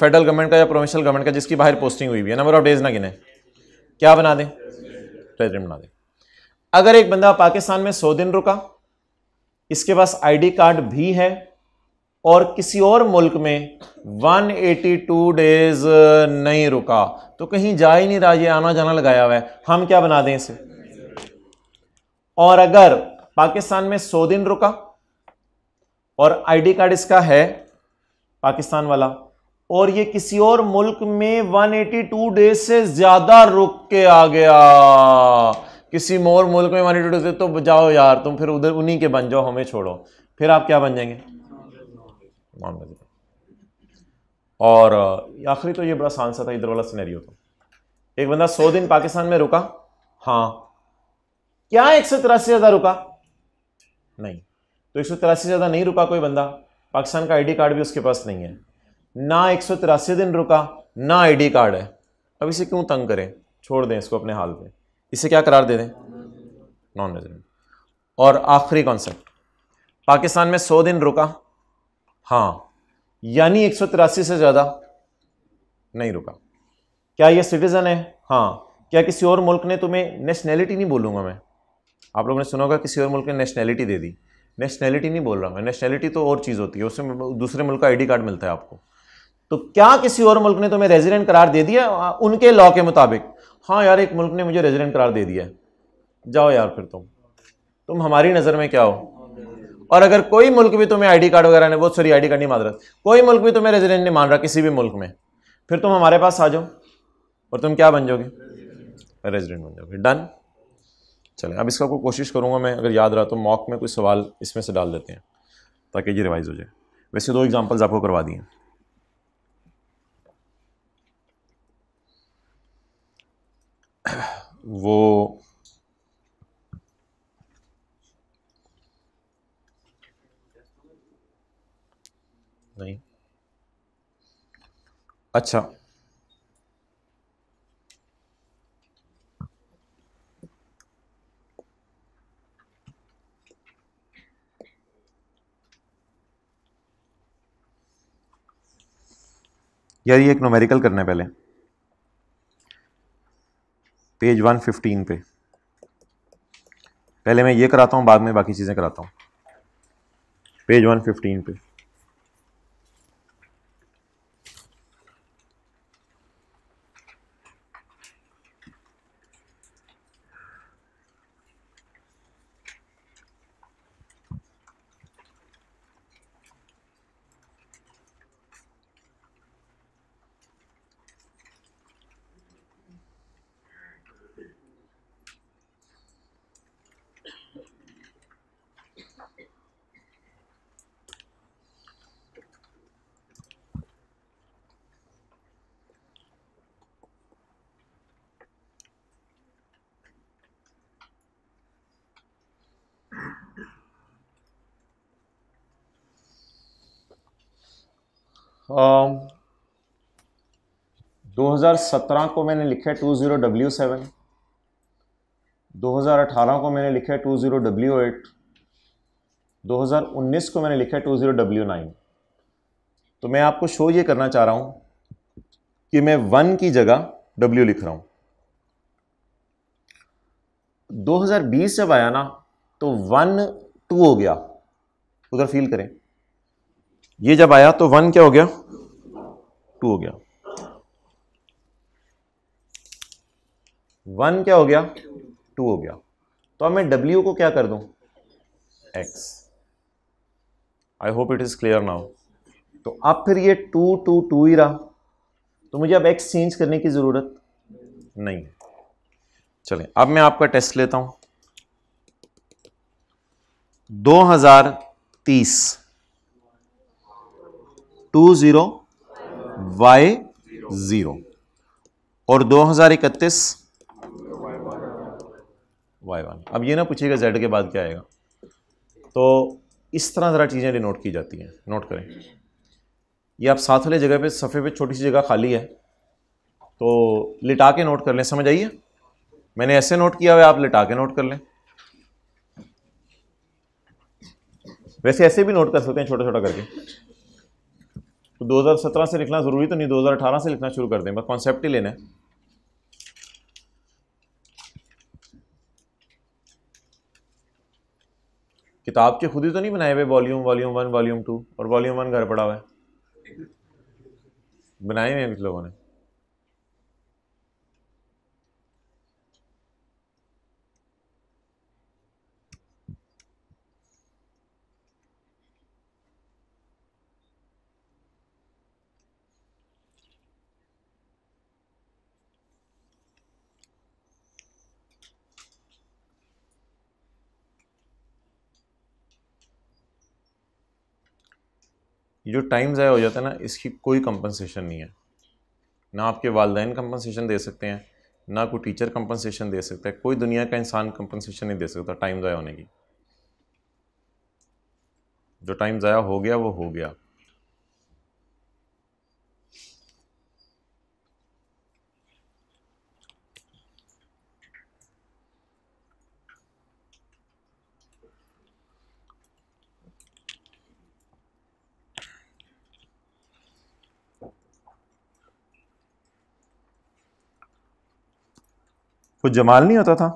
A: फेडरल गवर्नमेंट का या प्रोविंशियल गवर्नमेंट का जिसकी बाहर पोस्टिंग हुई हुई है नंबर ऑफ डेज ना गिने क्या बना दें प्रेजिडेंट बना दें अगर एक बंदा पाकिस्तान में सौ दिन रुका इसके पास आईडी कार्ड भी है और किसी और मुल्क में 182 डेज नहीं रुका तो कहीं जा ही नहीं रहा ये आना जाना लगाया हुआ है हम क्या बना दें इसे और अगर पाकिस्तान में 100 दिन रुका और आईडी कार्ड इसका है पाकिस्तान वाला और ये किसी और मुल्क में 182 डेज से ज्यादा रुक के आ गया किसी और मुल्क में 182 डेज तो जाओ यार तुम फिर उधर उन्हीं के बन जाओ हमें छोड़ो फिर आप क्या बन जाएंगे नॉन वेजिटेबल और आखिरी तो ये बड़ा सांसद था इधर वाला सिनेरियो तो एक बंदा सौ दिन पाकिस्तान में रुका हाँ क्या एक सौ तिरासी ज़्यादा रुका नहीं तो एक सौ तिरासी ज़्यादा नहीं रुका कोई बंदा पाकिस्तान का आईडी कार्ड भी उसके पास नहीं है ना एक सौ तिरासी दिन रुका ना आईडी कार्ड है अब इसे क्यों तंग करें छोड़ दें इसको अपने हाल पे इसे क्या करार दे दें नॉन रेजिडेंट और आखिरी कॉन्सेप्ट पाकिस्तान में सौ दिन रुका हाँ यानी एक से ज़्यादा नहीं रुका क्या ये सिटीज़न है हाँ क्या किसी और मुल्क ने तुम्हें नेशनैलिटी नहीं बोलूँगा मैं आप लोगों ने सुना होगा किसी और मुल्क ने नेशनैलिटी दे दी नेशनैलिटी नहीं बोल रहा मैं नेशनैलिटी तो और चीज़ होती है उसमें दूसरे मुल्क का आईडी कार्ड मिलता है आपको तो क्या किसी और मुल्क ने तुम्हें रेजिडेंट करार दे दिया उनके लॉ के मुताबिक हाँ यार एक मुल्क ने मुझे रेजिडेंट करार दे दिया जाओ यार फिर तुम तुम हमारी नज़र में क्या हो और अगर कोई मुल्क भी तुम्हें आईडी कार्ड वगैरह नहीं वो सॉरी आईडी कार्ड नहीं मान रहा कोई मुल्क भी तुम्हें रेजिडेंट नहीं मान रहा किसी भी मुल्क में फिर तुम हमारे पास आ जाओ और तुम क्या बन जाओगे रेजिडेंट बन जाओगे डन चले अब इसका कोई कोशिश करूँगा मैं अगर याद रहा तो मॉक में कुछ सवाल इसमें से डाल देते हैं ताकि ये रिवाइज हो जाए वैसे दो एग्जाम्पल्स आपको करवा दिए वो अच्छा यार ये एक नोमेरिकल करना है पहले पेज 115 पे पहले मैं ये कराता हूँ बाद में बाकी चीज़ें कराता हूँ पेज 115 पे 2017 um, को मैंने लिखा है टू ज़ीरो डब्ल्यू सेवन 2018 को मैंने लिखा है टू ज़ीरो डब्ल्यू एट 2019 को मैंने लिखा है टू ज़ीरो डब्ल्यू नाइन तो मैं आपको शो ये करना चाह रहा हूँ कि मैं वन की जगह डब्ल्यू लिख रहा हूँ 2020 जब आया ना तो वन टू हो गया उधर फील करें ये जब आया तो वन क्या हो गया टू हो गया वन क्या हो गया टू हो गया तो अब मैं डब्ल्यू को क्या कर दूं X I hope it is clear now तो अब फिर ये टू टू टू ही रहा तो मुझे अब एक्स चेंज करने की ज़रूरत नहीं है अब मैं आपका टेस्ट लेता हूं 2030 टू ज़ीरो वाई ज़ीरो और दो हज़ार इकतीस वाई वन अब ये ना पूछिएगा जेड के बाद क्या आएगा तो इस तरह ज़रा चीज़ें डिनोट की जाती हैं नोट करें ये आप साथ वाले जगह पे सफ़े पे छोटी सी जगह खाली है तो लिटा के नोट कर लें समझ आइए मैंने ऐसे नोट किया हुआ आप लिटा के नोट कर लें वैसे ऐसे भी नोट कर सकते हैं छोटा छोटा करके तो 2017 से लिखना ज़रूरी तो नहीं 2018 से लिखना शुरू कर दें बस कॉन्सेप्ट ही लेना है किताब के खुद ही तो नहीं बनाए हुए volume volume one volume two और वॉल्यूम वन घर पड़ा हुआ है बनाए हुए हैं कुछ लोगों ने ये जो टाइम ज़ाया हो जाता है ना इसकी कोई कंपनसेशन नहीं है ना आपके वालदेन कंपनसेशन दे सकते हैं ना कोई टीचर कंपनसेशन दे सकता है कोई दुनिया का इंसान कंपनसेशन नहीं दे सकता टाइम ज़ाया होने की जो टाइम ज़ाया हो गया वो हो गया कुछ जमाल नहीं होता था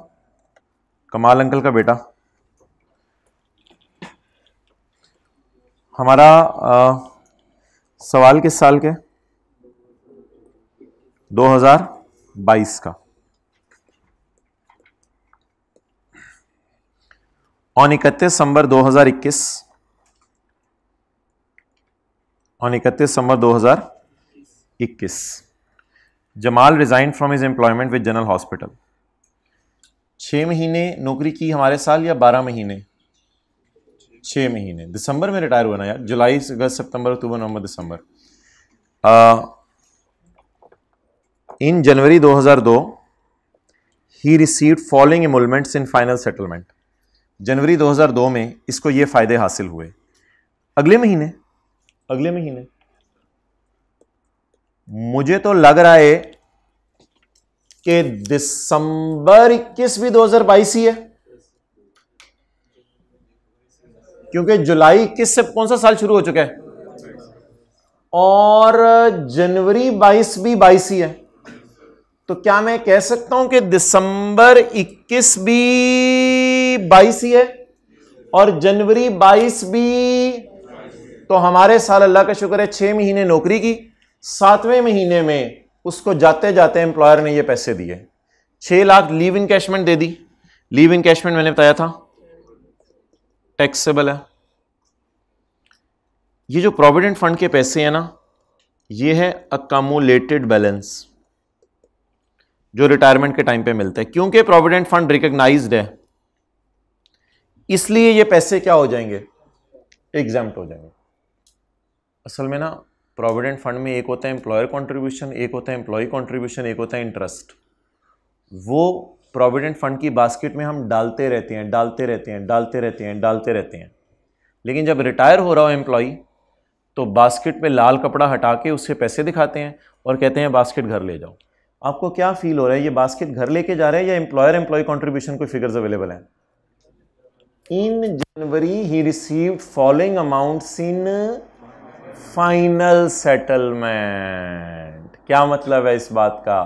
A: कमाल अंकल का बेटा हमारा आ, सवाल किस साल के 2022 का ऑन इकतीस सितंबर 2021 ऑन इकतीस September 2021 Jamal resign from his employment with general hospital छः महीने नौकरी की हमारे साल या बारह महीने छः महीने दिसंबर में रिटायर हुआ ना यार जुलाई अगस्त सितंबर अक्टूबर नवंबर दिसंबर in January 2002 he receive following emoluments in final settlement जनवरी 2002 में इसको ये फ़ायदे हासिल हुए अगले महीने अगले महीने मुझे तो लग रहा है कि दिसंबर 21 भी 2022 ही है क्योंकि जुलाई 21 से कौन सा साल शुरू हो चुका है और जनवरी 22 भी 22 ही है तो क्या मैं कह सकता हूं कि दिसंबर 21 भी 22 ही है और जनवरी 22 भी तो हमारे साल अल्लाह का शुक्र है छह महीने नौकरी की सातवें महीने में उसको जाते जाते एम्प्लॉयर ने ये पैसे दिए छः लाख लीव इन कैशमेंट दे दी लीव इन कैशमेंट मैंने बताया था टैक्सेबल है ये जो प्रोविडेंट फंड के पैसे हैं ना ये है अकामोलेटेड बैलेंस जो रिटायरमेंट के टाइम पे मिलते हैं क्योंकि प्रोविडेंट फंड रिकग्नाइज है इसलिए ये पैसे क्या हो जाएंगे एग्जाम हो जाएंगे असल में ना प्रोविडेंट फंड में एक होता है एम्प्लॉयर कंट्रीब्यूशन एक होता है एम्प्लॉय कंट्रीब्यूशन एक होता है इंटरेस्ट वो प्रोविडेंट फंड की बास्केट में हम डालते रहते हैं डालते रहते हैं डालते रहते हैं डालते रहते हैं लेकिन जब रिटायर हो रहा हो एम्प्लॉय तो बास्केट में लाल कपड़ा हटा के उससे पैसे दिखाते हैं और कहते हैं बास्केट घर ले जाओ आपको क्या फील हो रहा है ये बास्केट घर लेके जा रहे हैं या एम्प्लॉयर एम्प्लॉय कॉन्ट्रीब्यूशन कोई फिगर्स अवेलेबल हैं in January he receive following amounts in final settlement क्या मतलब है इस बात का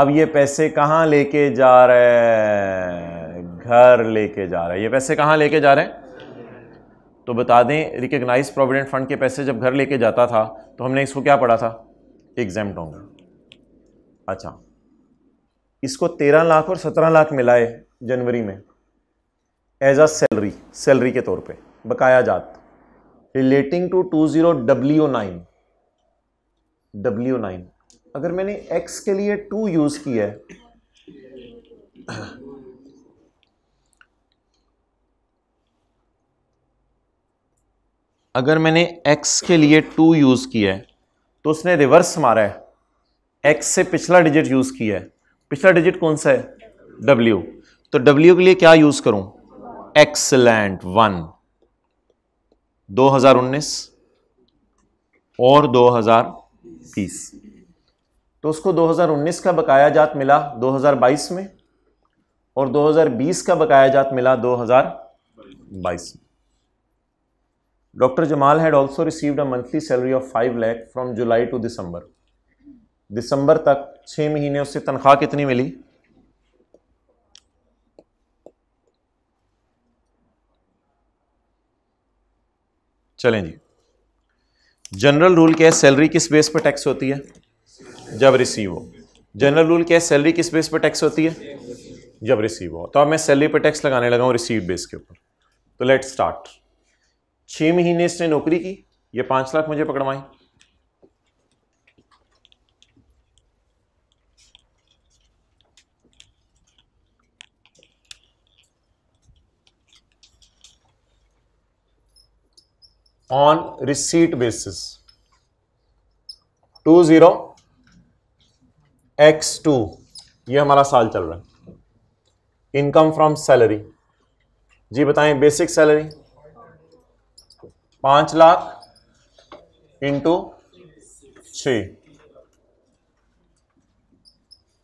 A: अब ये पैसे कहाँ लेके जा रहे हैं घर लेके जा रहे हैं ये पैसे कहाँ लेके जा रहे हैं तो बता दें रिकग्नाइज प्रोविडेंट फंड के पैसे जब घर लेके जाता था तो हमने इसको क्या पढ़ा था एग्जाम होंगे अच्छा इसको तेरह लाख और सत्रह लाख मिलाए जनवरी में एज अ सैलरी सैलरी के तौर पे बकाया जात relating to two zero W nine W nine अगर मैंने x के लिए टू यूज किया है अगर मैंने x के लिए टू यूज किया है तो उसने रिवर्स मारा है x से पिछला डिजिट यूज किया है पिछला डिजिट कौन सा है w तो w के लिए क्या यूज करूं एक्सलेंट वन 2019 और 2030 तो उसको 2019 का बकाया जात मिला 2022 में और 2020 का बकाया जात मिला 2022 में doctor Jamal had also received a monthly salary of five lakh from July to December दिसंबर तक छः महीने उससे तनख्वाह कितनी मिली चलें जी जनरल रूल क्या है सैलरी किस बेस पर टैक्स होती है जब रिसीव हो जनरल रूल क्या है सैलरी किस बेस पर टैक्स होती है जब रिसीव हो तो अब मैं सैलरी पर टैक्स लगाने लगा हूँ रिसीव बेस के ऊपर तो लेट स्टार्ट छः महीने इसने नौकरी की ये पाँच लाख मुझे पकड़वाई on receipt basis 20 x2 ये हमारा साल चल रहा है इनकम फ्रॉम सैलरी जी बताएं बेसिक सैलरी पांच लाख इंटू छ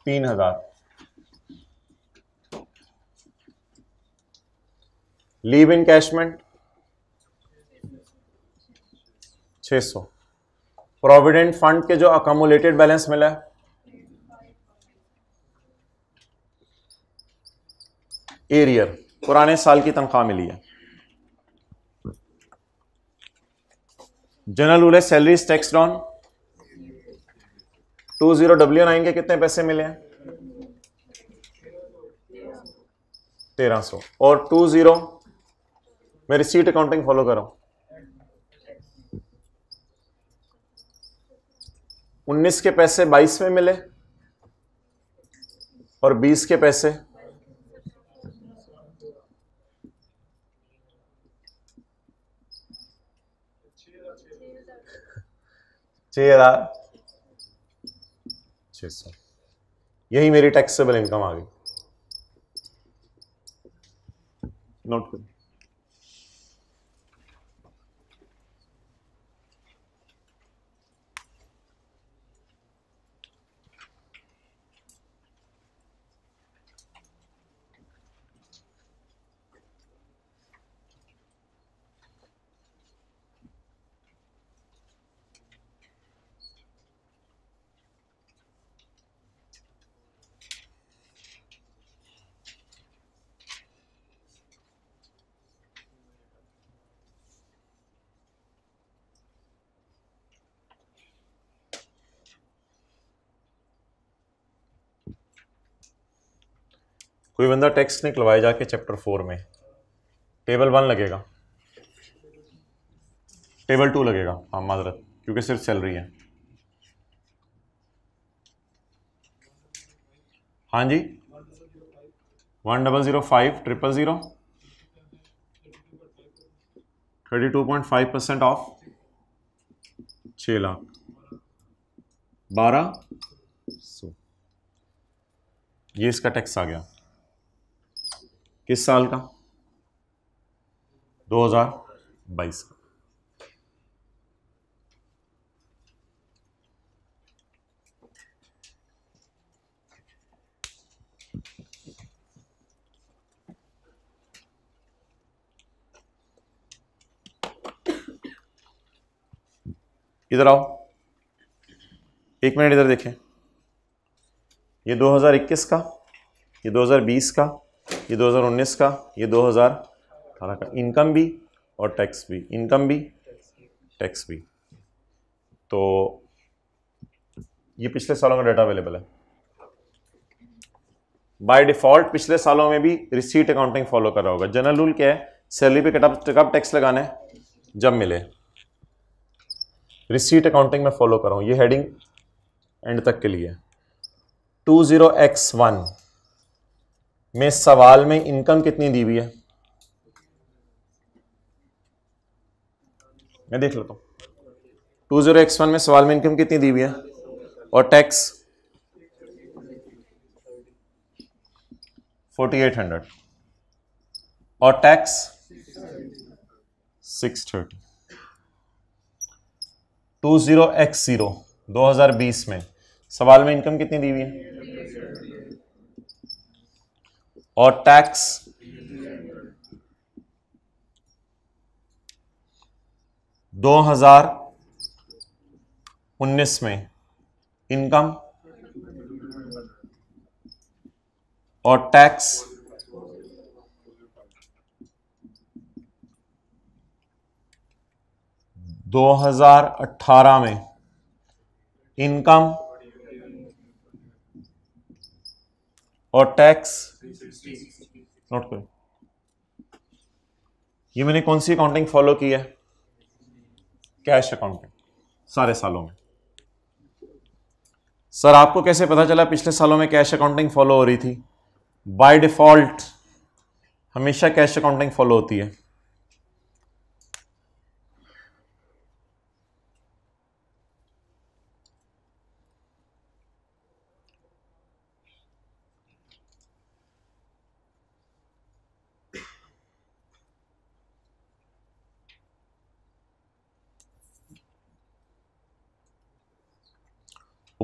A: तीन हजार लीव इन कैशमेंट छः सौ प्रोविडेंट फंड के जो अकोमोलेटेड बैलेंस मिला है एरियर पुराने साल की तनख्वाह मिली है जनरल उलेस salaries tax done two zero W nine के कितने पैसे मिले हैं तेरह सौ और टू जीरो मैं रिसीट अकाउंटिंग फॉलो कर रहा हूं 19 के पैसे 22 में मिले और 20 के पैसे छह हजार सौ यही मेरी टैक्सेबल इनकम आ गई नोट करें कोई बंदा टेक्स्ट निकलवाए जाके चैप्टर फोर में टेबल वन लगेगा टेबल टू लगेगा हाँ माजरत क्योंकि सिर्फ सैलरी है हाँ जी one double zero five triple zero thirty two point five percent of छः लाख बारह सौ ये इसका टैक्स आ गया किस साल का 2022 का इधर आओ एक मिनट इधर देखें ये 2021 का ये 2020 का ये 2019 का ये 2018 का इनकम भी और टैक्स भी इनकम भी टैक्स भी तो ये पिछले सालों का डाटा अवेलेबल है बाय डिफ़ॉल्ट पिछले सालों में भी रिसीट अकाउंटिंग फॉलो कर रहा होगा जनरल रूल क्या है सैलरी पे कटअप कब टैक्स लगाना है जब मिले रिसीट अकाउंटिंग में फॉलो कर रहा हूँ ये हेडिंग एंड तक के लिए टू जीरो एक्स वन में सवाल में इनकम कितनी दी हुई है मैं देख लेता हूँ टू जीरो एक्स वन में सवाल में इनकम कितनी दी हुई है और टैक्स फोर्टी एट हंड्रेड और tax six thirty two zero X zero दो हजार बीस में सवाल में इनकम कितनी दी हुई है और टैक्स दो हजार उन्नीस में इनकम और टैक्स दो हजार अट्ठारह में इनकम और टैक्स नोट करें ये मैंने कौन सी अकाउंटिंग फॉलो की है कैश अकाउंटिंग सारे सालों में सर आपको कैसे पता चला पिछले सालों में कैश अकाउंटिंग फॉलो हो रही थी बाय डिफॉल्ट हमेशा कैश अकाउंटिंग फॉलो होती है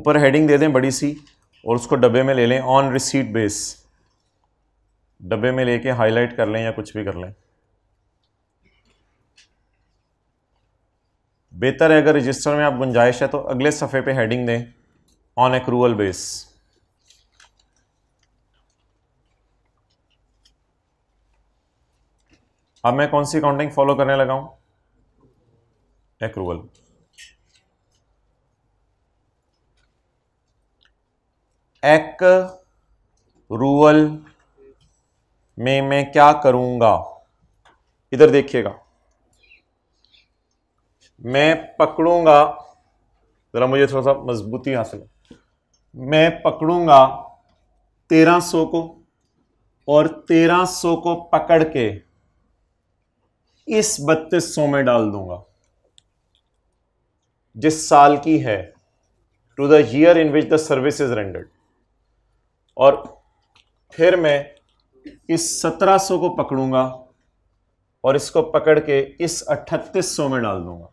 A: ऊपर हेडिंग दे दें बड़ी सी और उसको डब्बे में ले लें ऑन रिसीट बेस डब्बे में लेके हाईलाइट कर लें या कुछ भी कर लें बेहतर है अगर रजिस्टर में आप गुंजाइश है तो अगले सफ़े पे हेडिंग दें ऑन एक्रूवल बेस अब मैं कौन सी अकाउंटिंग फॉलो करने लगा हूँ एक्रूवल एक रूअल में मैं क्या करूंगा इधर देखिएगा मैं पकड़ूंगा जरा मुझे थोड़ा सा मजबूती हासिल है मैं पकड़ूंगा तेरह सौ को और तेरह सौ को पकड़ के इस बत्तीस सौ में डाल दूंगा जिस साल की है to the year in which the service is rendered और फिर मैं इस 1700 को पकड़ूंगा और इसको पकड़ के इस 3800 में डाल दूंगा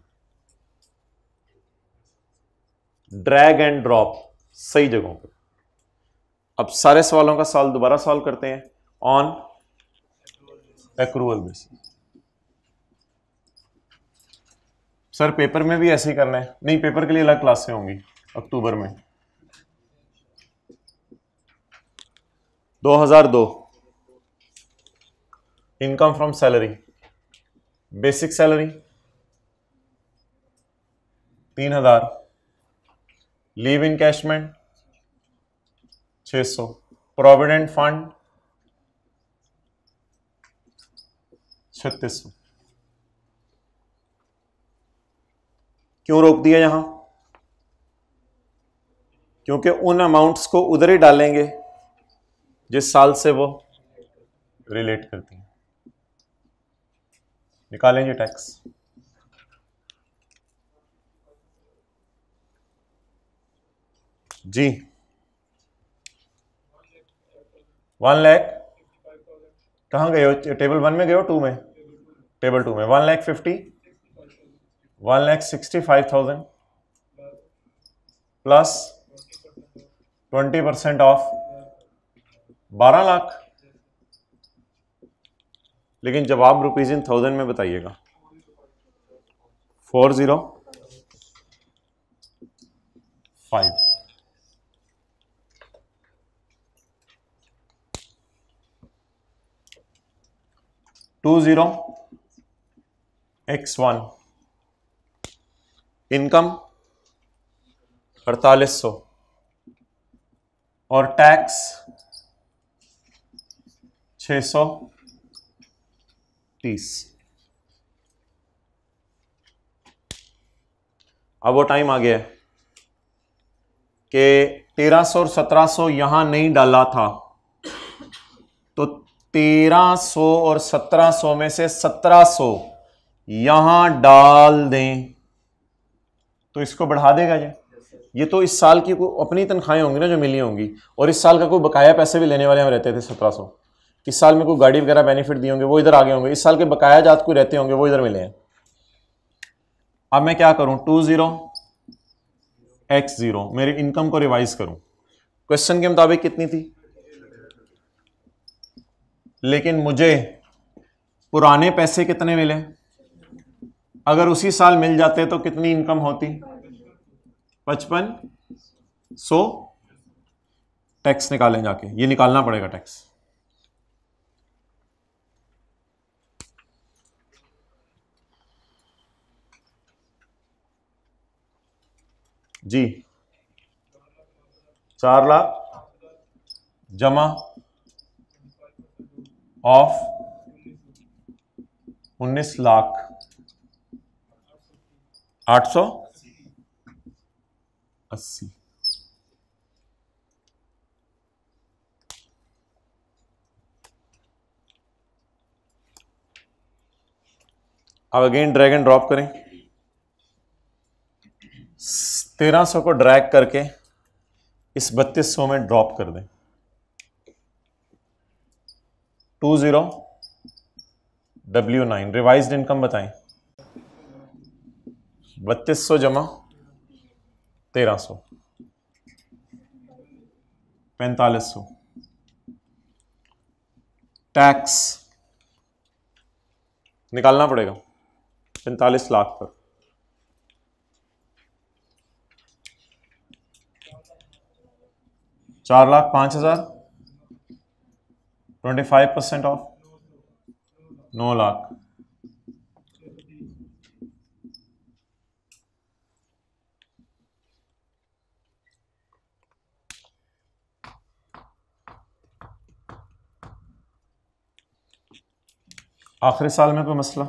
A: ड्रैग एंड ड्रॉप सही जगहों पे अब सारे सवालों का सवाल दोबारा सॉल्व करते हैं on accrual basis sir paper में भी ऐसे ही करना है नहीं पेपर के लिए अलग क्लासें होंगी अक्टूबर में 2002 income from salary basic salary तीन हजार लीव इन कैशमेंट छः प्रोविडेंट फंड छत्तीस सौ क्यों रोक दिया यहां क्योंकि उन अमाउंट्स को उधर ही डालेंगे जिस साल से वो रिलेट करती हैं निकालेंगे टैक्स जी वन लैख कहाँ गए हो टेबल वन में गए हो टू में टेबल टू में one lakh fifty one lakh sixty five thousand plus twenty percent of बारह लाख लेकिन जब आप रुपीज इन थाउजेंड में बताइएगा four zero five two zero X one income अड़तालीस सौ और टैक्स 630 सौ तीस अब वो टाइम आ गया कि तेरह सौ और सत्रह यहां नहीं डाला था तो तेरह सौ और सत्रह सौ में से सत्रह सो यहां डाल दें तो इसको बढ़ा देगा ये ये तो इस साल की अपनी तनख्वाहें होंगी ना जो मिली होंगी और इस साल का कोई बकाया पैसे भी लेने वाले हम रहते थे सत्रह किस साल में कोई गाड़ी वगैरह बेनिफिट दिए होंगे वो इधर आगे होंगे इस साल के बकाया जात कोई रहते होंगे वो इधर मिले हैं अब मैं क्या करूँ टू ज़ीरो एक्स ज़ीरो मेरी इनकम को रिवाइज करूँ क्वेश्चन के मुताबिक कितनी थी लेकिन मुझे पुराने पैसे कितने मिले अगर उसी साल मिल जाते तो कितनी इनकम होती पचपन सो टैक्स निकालें जाके ये निकालना पड़ेगा टैक्स जी चार लाख जमा ऑफ उन्नीस लाख आठ सौ अस्सी अब अगेन ड्रैग एंड ड्रॉप करें तेरह सौ को ड्रैग करके इस बत्तीस सौ में ड्रॉप कर दें two zero W nine revise income बताएं बत्तीस सौ जमा तेरह सौ पैंतालीस सौ टैक्स निकालना पड़ेगा पैंतालीस लाख पर चार लाख पांच हज़ार ट्वेंटी फाइव परसेंट ऑफ नौ लाख आखिरी साल में कोई मसला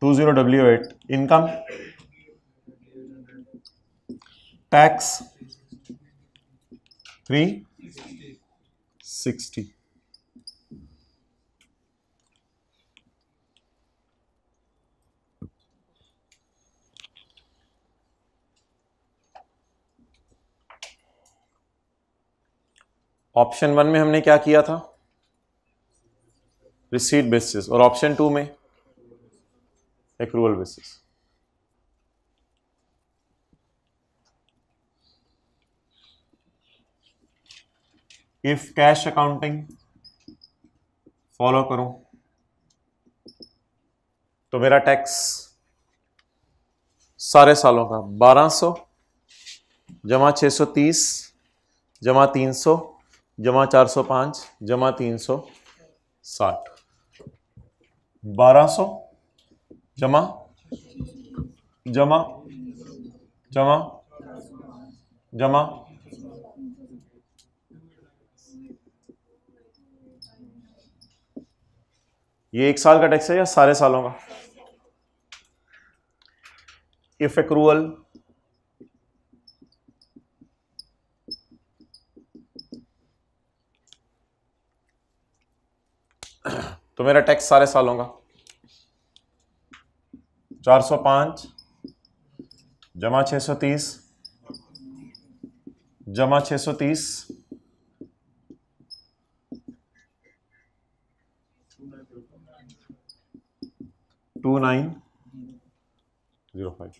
A: two zero W eight income tax three sixty option one में हमने क्या किया था रिसीट बेसिस और ऑप्शन टू में accrual basis if cash accounting follow करूं तो मेरा टैक्स सारे सालों का 1200 जमा 630 जमा 300 जमा 405 जमा 360 1200 जमा जमा जमा जमा ये एक साल का टैक्स है या सारे सालों का इफ एक्रूअल तो मेरा टैक्स सारे सालों का 405 जमा 630 जमा 630 टू नाइन जीरो फाइव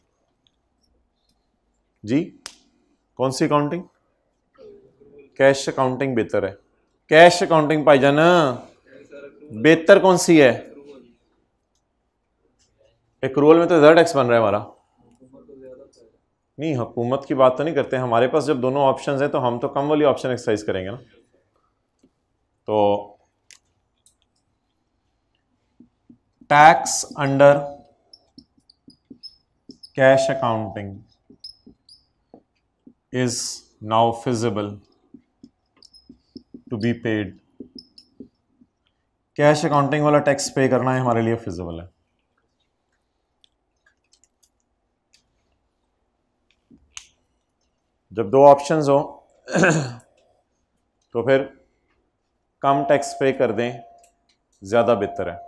A: जी कौन सी अकाउंटिंग कैश अकाउंटिंग बेहतर है कैश अकाउंटिंग भाईजान बेहतर कौन सी है एक रोल में तो जेड एक्स बन रहा है हमारा नहीं हुकूमत की बात तो नहीं करते हमारे पास जब दोनों ऑप्शन हैं तो हम तो कम वाली ऑप्शन एक्सरसाइज करेंगे ना तो tax under cash accounting is now feasible to be paid cash accounting वाला टैक्स पे करना है हमारे लिए फिजिबल है जब दो ऑप्शंस हो तो फिर कम टैक्स पे कर दें ज़्यादा बेहतर है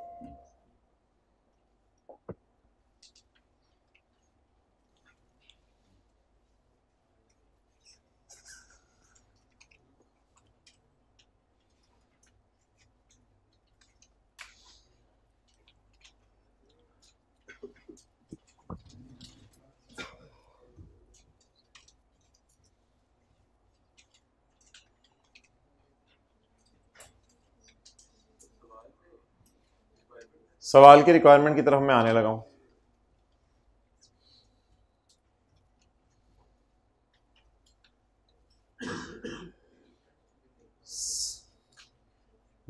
A: सवाल की रिक्वायरमेंट की तरफ मैं आने लगा हूँ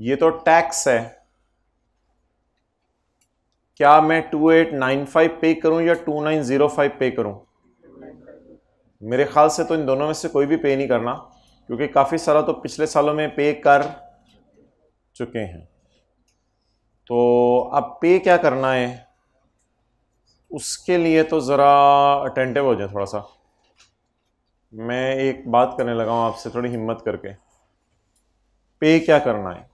A: ये तो टैक्स है क्या मैं 2895 पे करूं या 2905 पे करूं मेरे ख्याल से तो इन दोनों में से कोई भी पे नहीं करना क्योंकि काफ़ी सारा तो पिछले सालों में पे कर चुके हैं तो अब पे क्या करना है उसके लिए तो ज़रा अटेंटिव हो जाए थोड़ा सा मैं एक बात करने लगा हूँ आपसे थोड़ी हिम्मत करके पे क्या करना है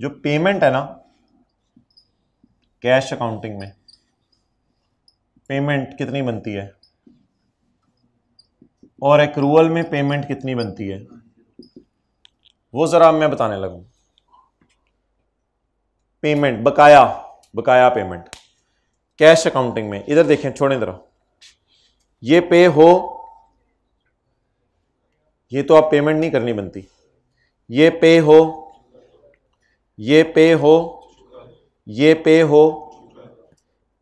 A: जो पेमेंट है ना कैश अकाउंटिंग में पेमेंट कितनी बनती है और एक में पेमेंट कितनी बनती है वो ज़रा मैं बताने लगूँ पेमेंट बकाया बकाया पेमेंट कैश अकाउंटिंग में इधर देखें छोड़ें ज़रा ये पे हो ये तो आप पेमेंट नहीं करनी बनती ये पे हो ये पे हो ये पे हो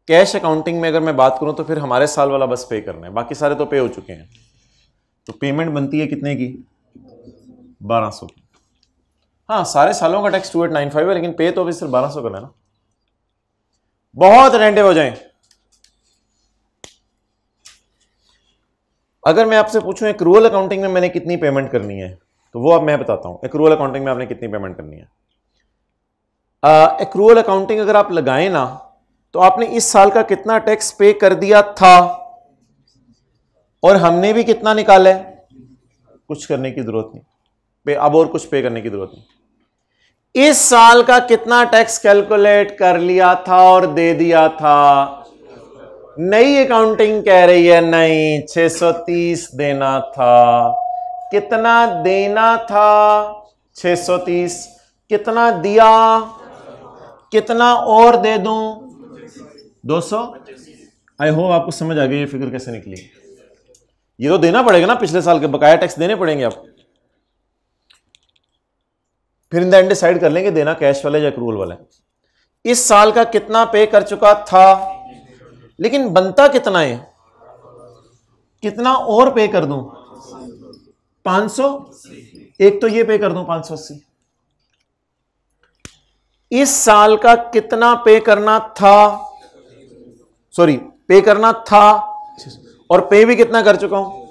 A: कैश अकाउंटिंग में अगर मैं बात करूं तो फिर हमारे साल वाला बस पे करना है बाकी सारे तो पे हो चुके हैं तो पेमेंट बनती है कितने की बारह सौ हाँ सारे सालों का tax two eight nine five है लेकिन पे तो अभी सिर्फ बारह सौ करना है ना बहुत रेंटिव हो जाए अगर मैं आपसे पूछूं एक रूरल अकाउंटिंग में मैंने कितनी पेमेंट करनी है तो वो अब मैं बताता हूं एक रूरल अकाउंटिंग में आपने कितनी पेमेंट करनी है एक रूरल अकाउंटिंग अगर आप लगाए ना तो आपने इस साल का कितना टैक्स पे कर दिया था और हमने भी कितना निकाला है कुछ करने की जरूरत नहीं पे अब और कुछ पे करने की जरूरत नहीं इस साल का कितना टैक्स कैलकुलेट कर लिया था और दे दिया था नई अकाउंटिंग कह रही है नहीं 630 देना था कितना देना था 630 कितना दिया कितना और दे दूं 200 आई होप आपको समझ आ गई ये फिक्र कैसे निकली ये तो देना पड़ेगा ना पिछले साल के बकाया टैक्स देने पड़ेंगे आपको फिर इन द एंड डिसाइड कर लेंगे देना कैश वाले या अक्रूवल वाले इस साल का कितना पे कर चुका था लेकिन बनता कितना है कितना और पे कर दूं 500 एक तो ये पे कर दूं 580 इस साल का कितना पे करना था सॉरी पे करना था और पे भी कितना कर चुका हूं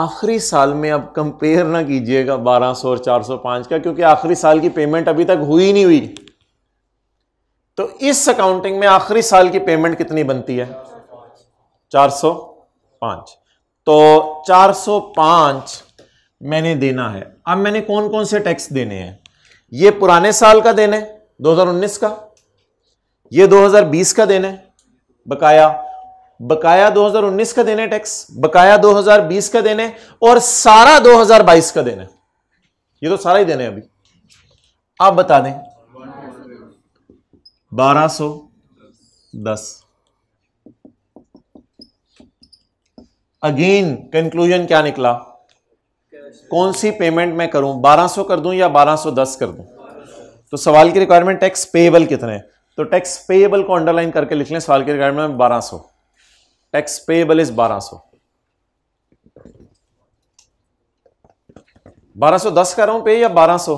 A: आखिरी साल में अब कंपेयर ना कीजिएगा 1200 और 405 का क्योंकि आखिरी साल की पेमेंट अभी तक हुई नहीं हुई तो इस अकाउंटिंग में आखिरी साल की पेमेंट कितनी बनती है 405 तो 405 मैंने देना है अब मैंने कौन कौन से टैक्स देने हैं ये पुराने साल का देना है 2019 का ये 2020 का देना है बकाया बकाया 2019 का देने टैक्स बकाया 2020 का देने और सारा 2022 का देने ये तो सारा ही देने अभी आप बता दें बारह सो दस अगेन कंक्लूजन क्या निकला कौन सी पेमेंट मैं करूं 1200 कर दूं या 1210 कर दूं तो सवाल की रिक्वायरमेंट टैक्स पेएबल कितने तो टैक्स पेएबल को अंडरलाइन करके लिख लें सवाल की रिक्वायरमेंट में 1200 टैक्स पेबल इज 1200 1210 कर रहा हूं पे या 1200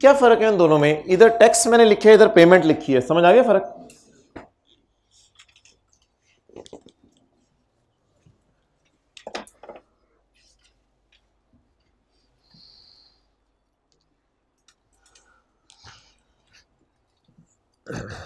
A: क्या फर्क है उन दोनों में इधर टैक्स मैंने लिखे इधर पेमेंट लिखी है समझ आ गया फर्क Yeah.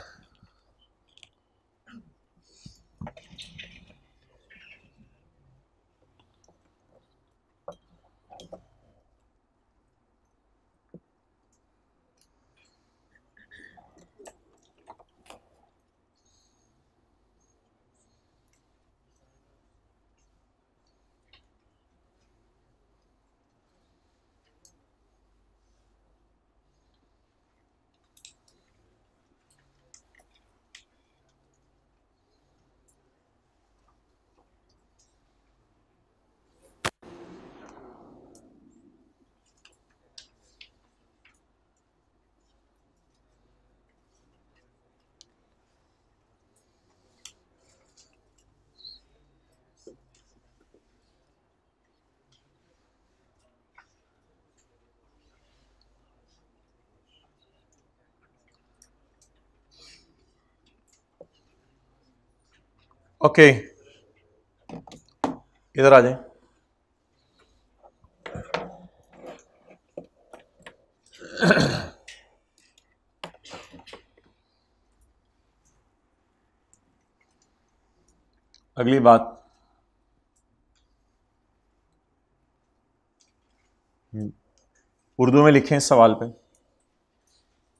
A: ओके इधर आ जाए अगली बात उर्दू में लिखें इस सवाल पे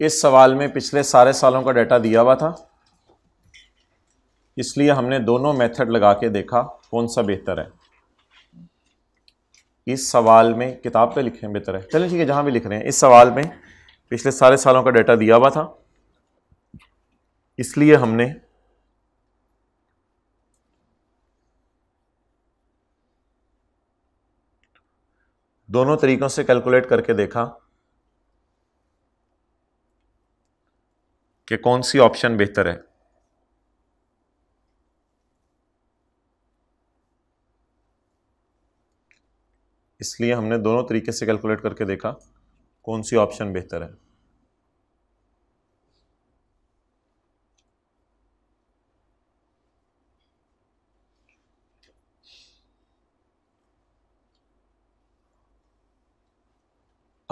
A: इस सवाल में पिछले सारे सालों का डाटा दिया हुआ था इसलिए हमने दोनों मेथड लगा के देखा कौन सा बेहतर है इस सवाल में किताब पे लिखे बेहतर है चलिए ठीक है जहाँ भी लिख रहे हैं इस सवाल में पिछले सारे सालों का डाटा दिया हुआ था इसलिए हमने दोनों तरीकों से कैलकुलेट करके देखा कि कौन सी ऑप्शन बेहतर है इसलिए हमने दोनों तरीके से कैलकुलेट करके देखा कौन सी ऑप्शन बेहतर है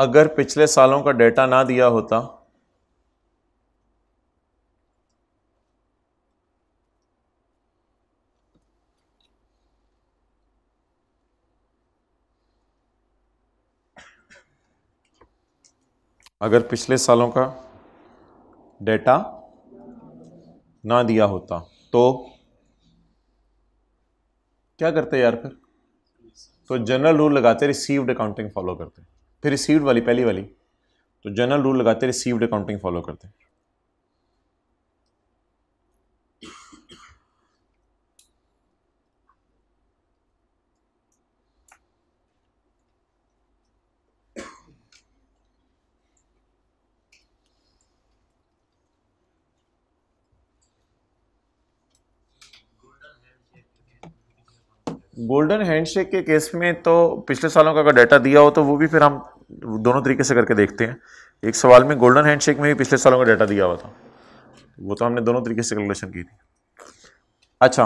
A: अगर पिछले सालों का डेटा ना दिया होता अगर पिछले सालों का डेटा ना दिया होता तो क्या करते यार फिर तो जनरल रूल लगाते रिसीव्ड अकाउंटिंग फॉलो करते फिर रिसीव्ड वाली पहली वाली तो जनरल रूल लगाते रिसीव्ड अकाउंटिंग फॉलो करते हैं गोल्डन हैंडशेक के केस में तो पिछले सालों का अगर डाटा दिया हो तो वो भी फिर हम दोनों तरीके से करके देखते हैं एक सवाल में गोल्डन हैंडशेक में भी पिछले सालों का डाटा दिया हुआ था वो तो हमने दोनों तरीके से कैलकुलेशन की थी अच्छा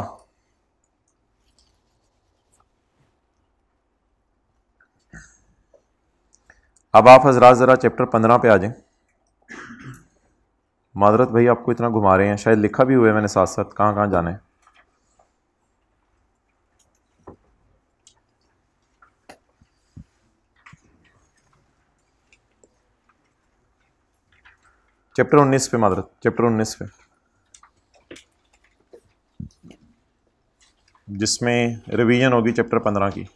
A: अब आप हजरा ज़रा चैप्टर पंद्रह पे आ जाएं माजरत भाई आपको इतना घुमा रहे हैं शायद लिखा भी हुआ है मैंने साथ साथ कहाँ कहाँ जाना है चैप्टर उन्नीस पे मादरत चैप्टर उन्नीस पे जिसमें रिवीजन होगी चैप्टर पंद्रह की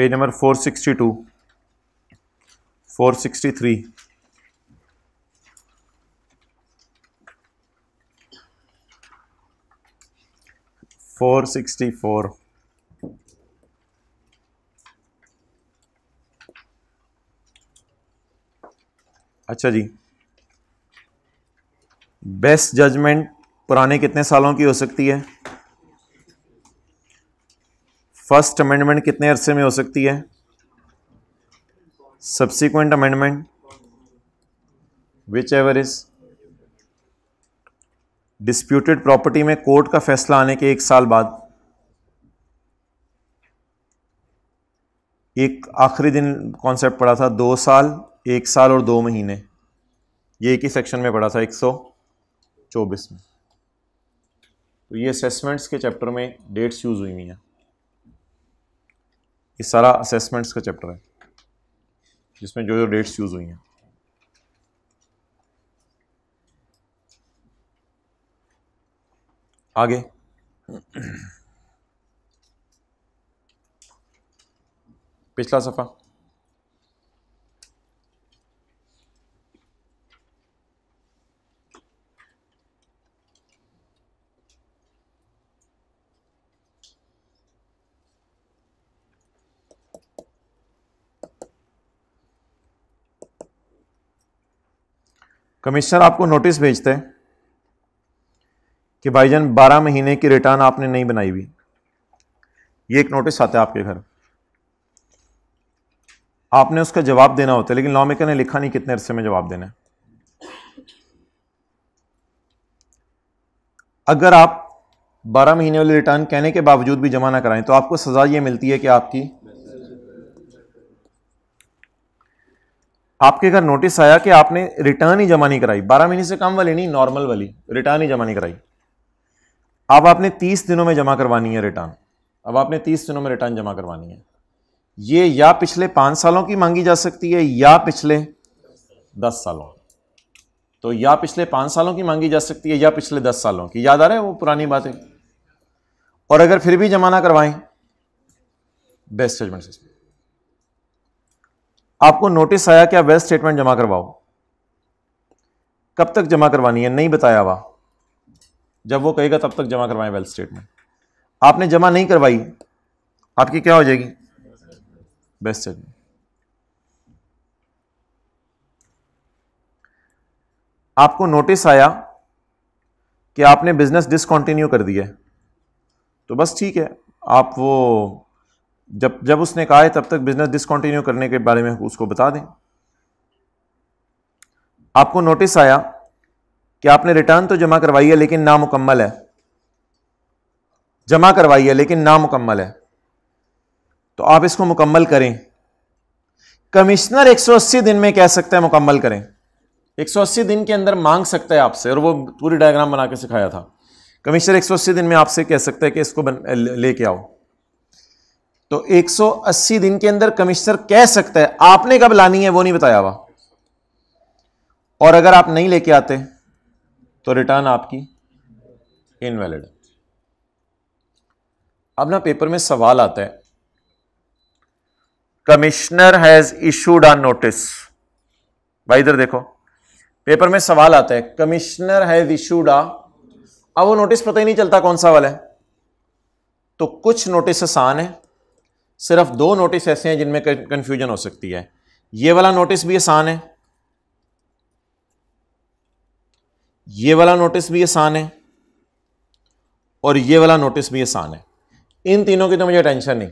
A: पेज नंबर 462 463 464 अच्छा जी बेस्ट जजमेंट पुराने कितने सालों की हो सकती है फर्स्ट अमेंडमेंट कितने अरसे में हो सकती है subsequent amendment whichever is disputed property में कोर्ट का फैसला आने के एक साल बाद एक आखिरी दिन कॉन्सेप्ट पढ़ा था दो साल एक साल और दो महीने ये एक ही सेक्शन में पढ़ा था एक सौ चौबीस में तो ये असेसमेंट्स के चैप्टर में डेट्स यूज़ हुई हुई हैं ये सारा असेसमेंट्स का चैप्टर है जिसमें जो जो डेट्स यूज़ हुई हैं आगे पिछला सफ़ा कमिश्नर आपको नोटिस भेजते हैं कि भाईजान 12 महीने की रिटर्न आपने नहीं बनाई हुई ये एक नोटिस आता है आपके घर आपने उसका जवाब देना होता है लेकिन लॉ मेकर ने लिखा नहीं कितने अरसे में जवाब देना है अगर आप 12 महीने वाली रिटर्न कहने के बावजूद भी जमा ना कराएं तो आपको सज़ा ये मिलती है कि आपकी आपके घर नोटिस आया कि आपने रिटर्न ही जमा नहीं कराई बारह महीने से कम वाली नहीं नॉर्मल वाली रिटर्न ही जमा नहीं कराई अब आपने तीस दिनों में जमा करवानी है रिटर्न अब आपने तीस दिनों में रिटर्न जमा करवानी है ये या पिछले पाँच सालों की मांगी जा सकती है या पिछले दस सालों तो या पिछले पाँच सालों की मांगी जा सकती है या पिछले दस सालों की याद आ रहा है वो पुरानी बात है और अगर फिर भी जमा ना करवाएं बेस्ट जजमेंट सिस्टम आपको नोटिस आया कि आप वेल्थ स्टेटमेंट जमा करवाओ कब तक जमा करवानी है नहीं बताया हुआ जब वो कहेगा तब तक जमा करवाएं वेल्थ स्टेटमेंट आपने जमा नहीं करवाई आपकी क्या हो जाएगी बेस्ट स्टेटमेंट आपको नोटिस आया कि आपने बिजनेस डिसकंटिन्यू कर दिया तो बस ठीक है आप वो जब जब उसने कहा है तब तक बिजनेस डिसकंटिन्यू करने के बारे में उसको बता दें आपको नोटिस आया कि आपने रिटर्न तो जमा करवाई है लेकिन नामुकम्मल है जमा करवाई है लेकिन नामुकम्मल है तो आप इसको मुकम्मल करें कमिश्नर 180 दिन में कह सकता है मुकम्मल करें 180 दिन के अंदर मांग सकता है आपसे और वो पूरी डायग्राम बना के सिखाया था कमिश्नर 180 दिन में आपसे कह सकता है कि इसको लेके आओ तो 180 दिन के अंदर कमिश्नर कह सकता है आपने कब लानी है वो नहीं बताया हुआ और अगर आप नहीं लेके आते तो रिटर्न आपकी इनवैलिड अब ना पेपर में सवाल आता है commissioner has issued a notice भाई इधर देखो पेपर में सवाल आता है कमिश्नर हैज इशूड अब वो नोटिस पता ही नहीं चलता कौन सा वाला है तो कुछ नोटिस आसान है सिर्फ दो नोटिस ऐसे हैं जिनमें कन्फ्यूजन हो सकती है ये वाला नोटिस भी आसान है ये वाला नोटिस भी आसान है और ये वाला नोटिस भी आसान है इन तीनों की तो मुझे टेंशन नहीं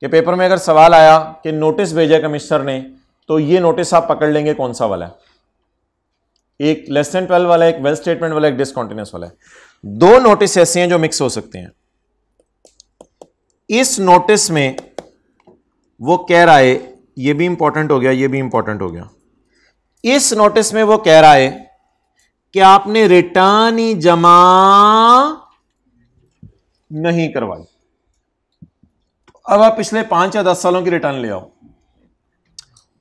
A: कि पेपर में अगर सवाल आया कि नोटिस भेजा कमिश्नर ने तो ये नोटिस आप पकड़ लेंगे कौन सा वाला है एक लेस देन ट्वेल्व वाला एक वेल स्टेटमेंट वाला एक डिसकॉन्टिन्यूस वाला है दो नोटिस ऐसे हैं जो मिक्स हो सकते हैं इस नोटिस में वो कह रहा है ये भी इंपॉर्टेंट हो गया ये भी इंपॉर्टेंट हो गया इस नोटिस में वो कह रहा है कि आपने रिटर्न ही जमा नहीं करवाई अब आप पिछले पांच या दस सालों की रिटर्न ले आओ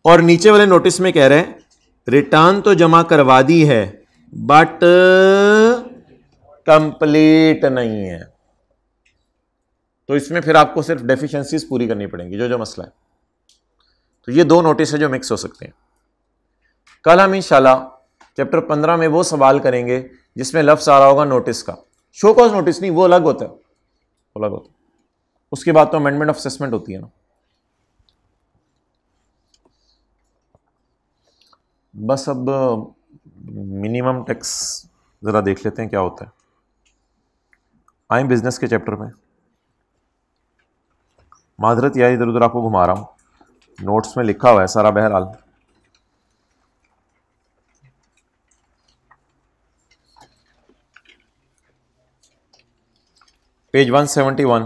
A: और नीचे वाले नोटिस में कह रहे हैं रिटर्न तो जमा करवा दी है बट कंप्लीट नहीं है तो इसमें फिर आपको सिर्फ डेफिशिएंसीज पूरी करनी पड़ेंगी जो जो मसला है तो ये दो नोटिस है जो मिक्स हो सकते हैं कल हम इंशाल्लाह चैप्टर पंद्रह में वो सवाल करेंगे जिसमें लफ्स आ रहा होगा नोटिस का शो कॉज नोटिस नहीं वो अलग होता है वो अलग होता है उसके बाद तो अमेंडमेंट ऑफ असेसमेंट होती है ना बस अब मिनिमम टैक्स ज़रा देख लेते हैं क्या होता है आए बिज़नेस के चैप्टर में माजरत या इधर उधर आपको घुमा रहा हूँ नोट्स में लिखा हुआ है सारा बहरहाल page 171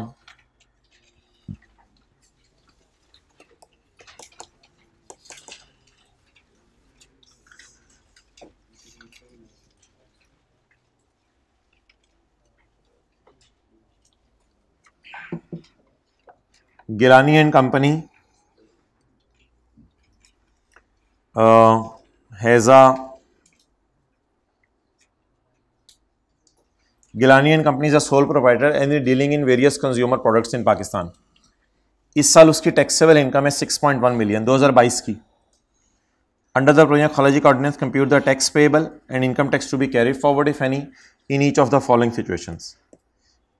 A: Gilani and company has a Gilani and company is a sole provider and dealing in various consumer products in Pakistan इस साल उसकी टैक्सेबल इनकम है 6.1 मिलियन 2022 की अंडर द प्रोजेक्ट खलाजिक ordinance compute the tax payable and income tax to be carry forward if any in each of the following situations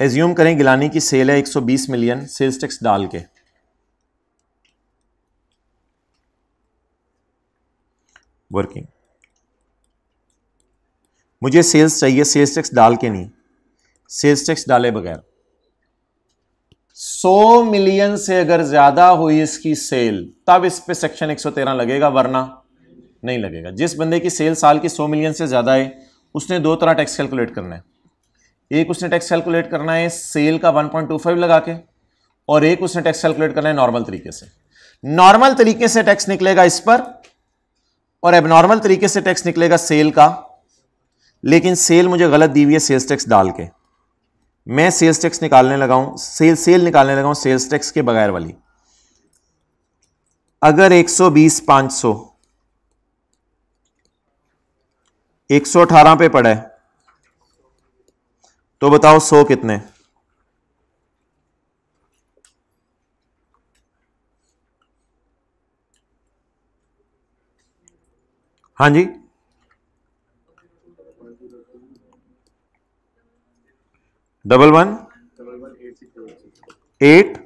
A: assume करें गिलानी की sale है 120 million sales tax डाल के working मुझे sales चाहिए sales tax डाल के नहीं सेल्स टैक्स डाले बगैर 100 मिलियन से अगर ज्यादा हुई इसकी सेल तब इस पे सेक्शन 113 लगेगा वरना नहीं लगेगा जिस बंदे की सेल साल की 100 मिलियन से ज्यादा है उसने दो तरह टैक्स कैलकुलेट करना है एक उसने टैक्स कैलकुलेट करना है सेल का 1.25 लगा के और एक उसने टैक्स कैलकुलेट करना है नॉर्मल तरीके से नॉर्मल तरीके से टैक्स निकलेगा इस पर और एबनॉर्मल तरीके से टैक्स निकलेगा सेल का लेकिन सेल मुझे गलत दी हुई है सेल्स टैक्स डाल के मैं सेल्स टैक्स निकालने लगाऊं सेल सेल निकालने लगाऊं सेल्स टैक्स के बगैर वाली अगर 120 500 118 पे पड़ा है तो बताओ सौ कितने हाँ जी double one eight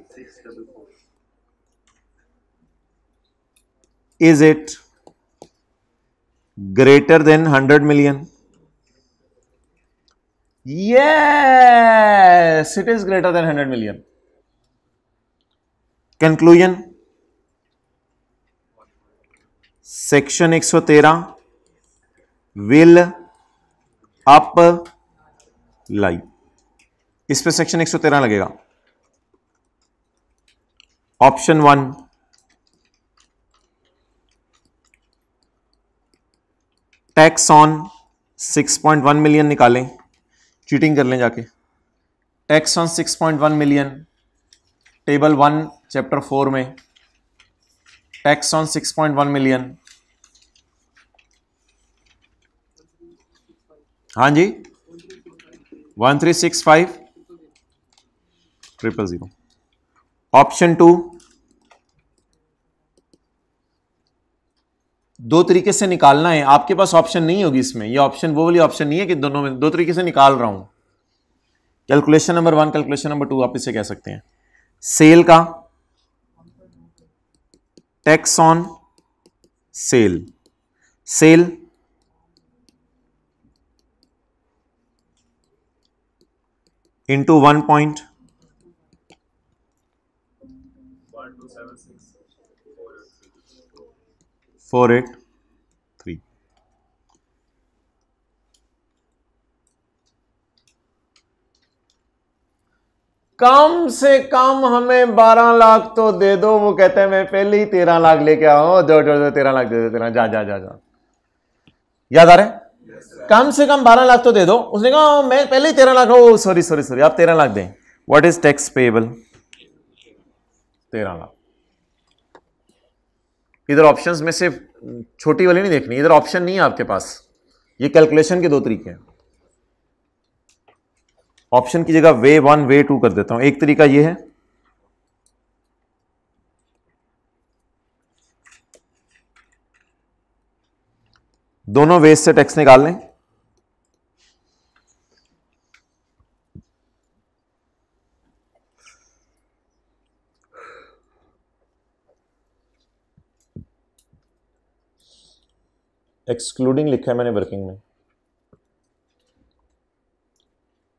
A: is it greater than hundred million Yes, it is greater than 100 million. Conclusion. section 113 will up lie इस पे सेक्शन 113 लगेगा option one tax on 6.1 million निकालें चीटिंग कर लें जाके tax on 6.1 million table one chapter four में tax on 6.1 million हाँ जी one three six five triple zero option two दो तरीके से निकालना है आपके पास ऑप्शन नहीं होगी इसमें ये ऑप्शन वो वाली ऑप्शन नहीं है कि दोनों में दो तरीके से निकाल रहा हूं calculation number one calculation number two आप इसे कह सकते हैं सेल का tax on sale sale into one point four eight कम से कम हमें बारह लाख तो दे दो वो कहते हैं मैं पहले ही तेरह लाख लेके आओ जो दो तेरह लाख दे दो तेरह जा जा जा जा याद आ रहा है कम से कम बारह लाख तो दे दो उसने कहा हाँ, मैं पहले ही तेरह lakh oh sorry sorry sorry आप तेरह लाख दें व्हाट इज टैक्स पेबल तेरह लाख इधर ऑप्शंस में से छोटी वाली नहीं देखनी इधर ऑप्शन नहीं है आपके पास ये कैलकुलेशन के दो तरीके हैं ऑप्शन की जगह वे वन वे टू कर देता हूं एक तरीका यह है दोनों वेज से टैक्स निकाल लें एक्सक्लूडिंग लिखा है मैंने वर्किंग में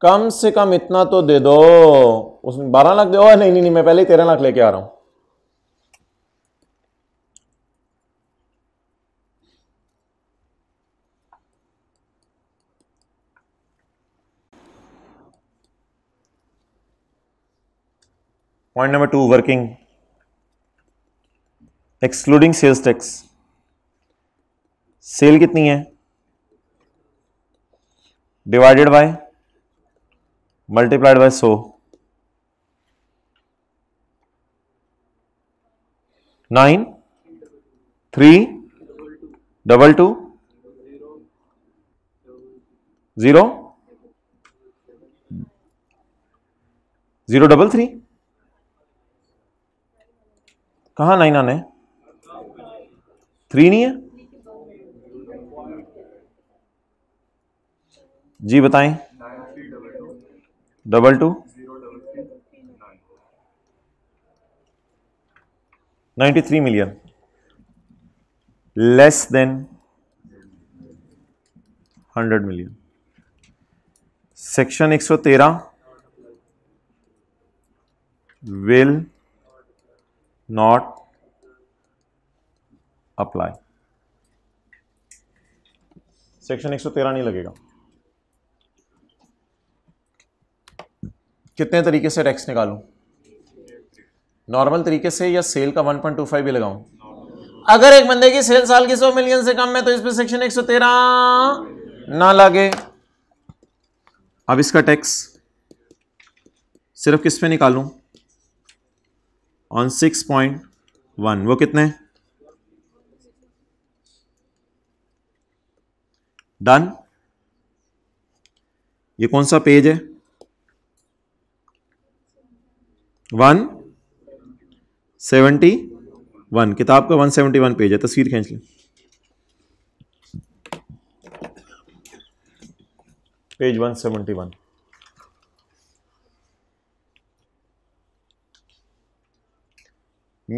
A: कम से कम इतना तो दे दो उसमें बारह लाख दे ओ नहीं नहीं नहीं मैं पहले ही तेरह लाख लेके आ रहा हूं point number two working excluding sales tax sale कितनी है divided by multiplied by so nine three double two zero zero double three कहा नाइन आने थ्री नहीं है जी बताएं double two ninety three million less than hundred million section एक सौ तेरह विल नॉट अप्लाई सेक्शन एक सौ तेरह नहीं लगेगा कितने तरीके से टैक्स निकालूं नॉर्मल तरीके से या सेल का 1.25 भी लगाऊं अगर एक बंदे की सेल साल की 100 मिलियन से कम है तो इस पर सेक्शन 113 ना लगे अब इसका टैक्स सिर्फ किस पे निकालूं ऑन 6.1 वो कितने डन ये कौन सा पेज है वन सेवेंटी वन किताब का वन सेवेंटी वन पेज है तस्वीर खींच लें page one seventy one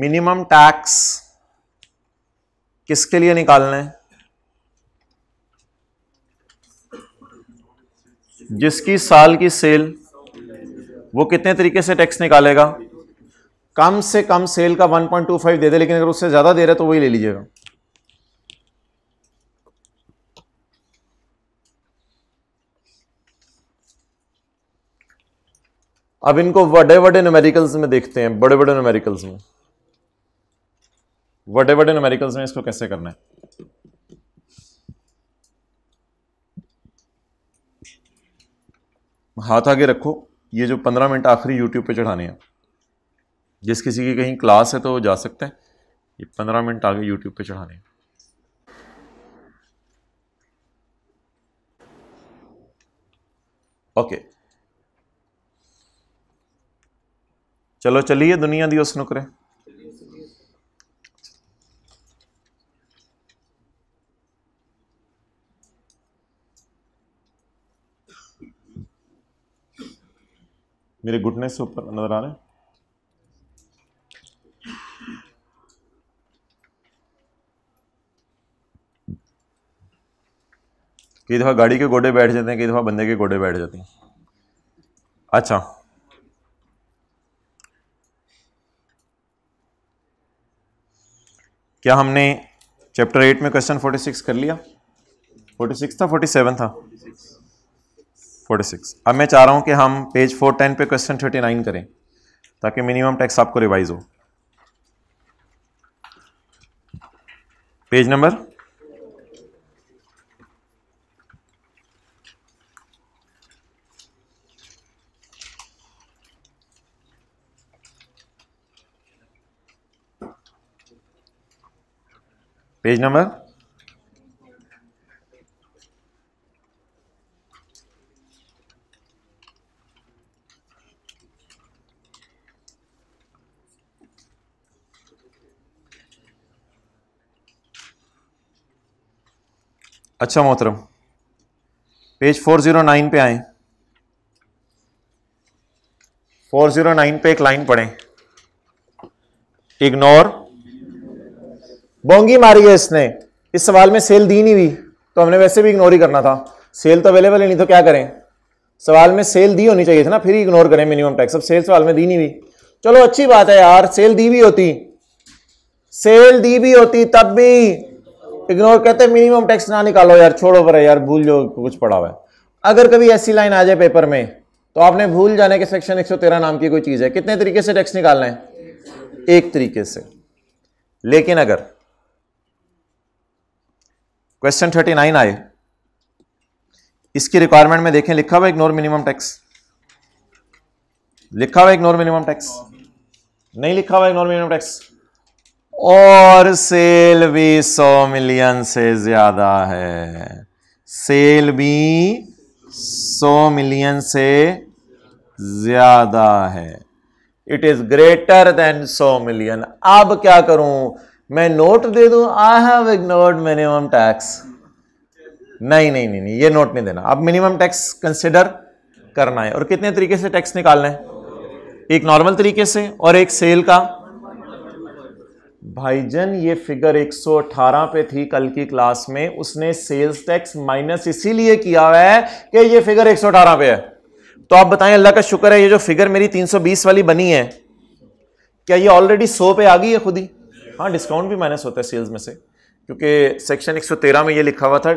A: minimum tax किसके लिए निकालना है जिसकी साल की सेल वो कितने तरीके से टैक्स निकालेगा कम से कम सेल का 1.25 दे दे लेकिन अगर उससे ज़्यादा दे रहा है तो वही ले लीजिएगा अब इनको बड़े बड़े न्यूमेरिकल्स में देखते हैं बड़े बड़े न्यूमेरिकल्स में बड़े बड़े न्यूमेरिकल्स में इसको कैसे करना है हाथ आगे रखो ये जो पंद्रह मिनट आखिरी यूट्यूब पे चढ़ाने हैं जिस किसी की कहीं क्लास है तो वो जा सकते हैं ये पंद्रह मिनट आगे यूट्यूब पे चढ़ाने हैं ओके चलो चलिए दुनिया दी उस नुकरे मेरे घुटने से ऊपर नज़र आ रहे हैं कई दफ़ा गाड़ी के गोडे बैठ जाते हैं कई दफ़ा बंदे के गोडे बैठ जाते हैं अच्छा क्या हमने चैप्टर एट में क्वेश्चन फोर्टी सिक्स कर लिया फोर्टी सिक्स था फोर्टी सेवन था 46 सिक्स अब मैं चाह रहा हूं कि हम page four ten question thirty nine करें ताकि मिनिमम टैक्स आपको रिवाइज हो पेज नंबर पेज नंबर अच्छा मोहतरम पेज 409 पे आए 409 पे एक लाइन पढ़ें इग्नोर बोंगी मारी है इसने इस सवाल में सेल दी नहीं हुई तो हमने वैसे भी इग्नोर ही करना था सेल तो अवेलेबल ही नहीं तो क्या करें सवाल में सेल दी होनी चाहिए थी ना फिर ही इग्नोर करें मिनिमम टैक्स अब सेल सवाल में दी नहीं हुई चलो अच्छी बात है यार सेल दी भी होती सेल दी भी होती तब भी इग्नोर कहते हैं मिनिमम टैक्स ना निकालो यार छोड़ो पर यार भूल जो कुछ पड़ा हुआ है अगर कभी ऐसी लाइन आ जाए पेपर में तो आपने भूल जाने के सेक्शन 113 नाम की कोई चीज़ है कितने तरीके से टैक्स निकालना है एक तरीके से लेकिन अगर क्वेश्चन 39 आए इसकी रिक्वायरमेंट में देखें लिखा हुआ इग्नोर मिनिमम टैक्स लिखा हुआ इग्नोर मिनिमम टैक्स नहीं लिखा हुआ इग्नोर मिनिमम टैक्स और सेल भी सौ मिलियन से ज़्यादा है सेल भी सौ मिलियन से ज़्यादा है इट इज़ ग्रेटर देन सौ मिलियन अब क्या करूं मैं नोट दे दूं I have ignored minimum tax नहीं नहीं नहीं ये नोट नहीं देना अब मिनिमम टैक्स कंसिडर करना है और कितने तरीके से टैक्स निकालना है एक नॉर्मल तरीके से और एक सेल का भाईजन ये फिगर 118 पे थी कल की क्लास में उसने सेल्स टैक्स माइनस इसीलिए किया हुआ है कि ये फिगर 118 पे है तो आप बताएं अल्लाह का शुक्र है ये जो फिगर मेरी 320 वाली बनी है क्या ये ऑलरेडी 100 पे आ गई है खुद ही हाँ डिस्काउंट भी माइनस होता है सेल्स में से क्योंकि सेक्शन 113 में ये लिखा हुआ था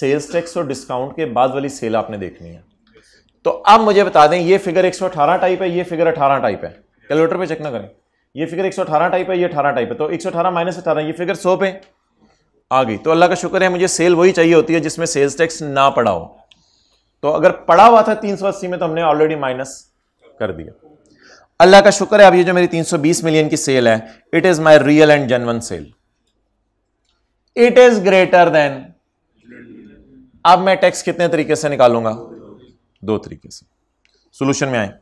A: सेल्स टैक्स और डिस्काउंट के बाद वाली सेल आपने देखनी है तो अब मुझे बता दें ये फिगर एक टाइप है ये फिगर अठारह टाइप है कैलकुलेटर पर चेक ना करें ये फिगर 118 टाइप है ये 18 टाइप है तो 118 सौ अठारह माइनस अठारह ये फिगर 100 पे आ गई तो अल्लाह का शुक्र है मुझे सेल वही चाहिए होती है जिसमें सेल्स टैक्स ना पड़ा हो तो अगर पड़ा हुआ था तीन में तो हमने ऑलरेडी माइनस कर दिया अल्लाह का शुक्र है अब ये जो मेरी 320 मिलियन की सेल है it is my real and genuine sale it is greater than अब मैं टैक्स कितने तरीके से निकालूंगा दो तरीके से सोल्यूशन में आए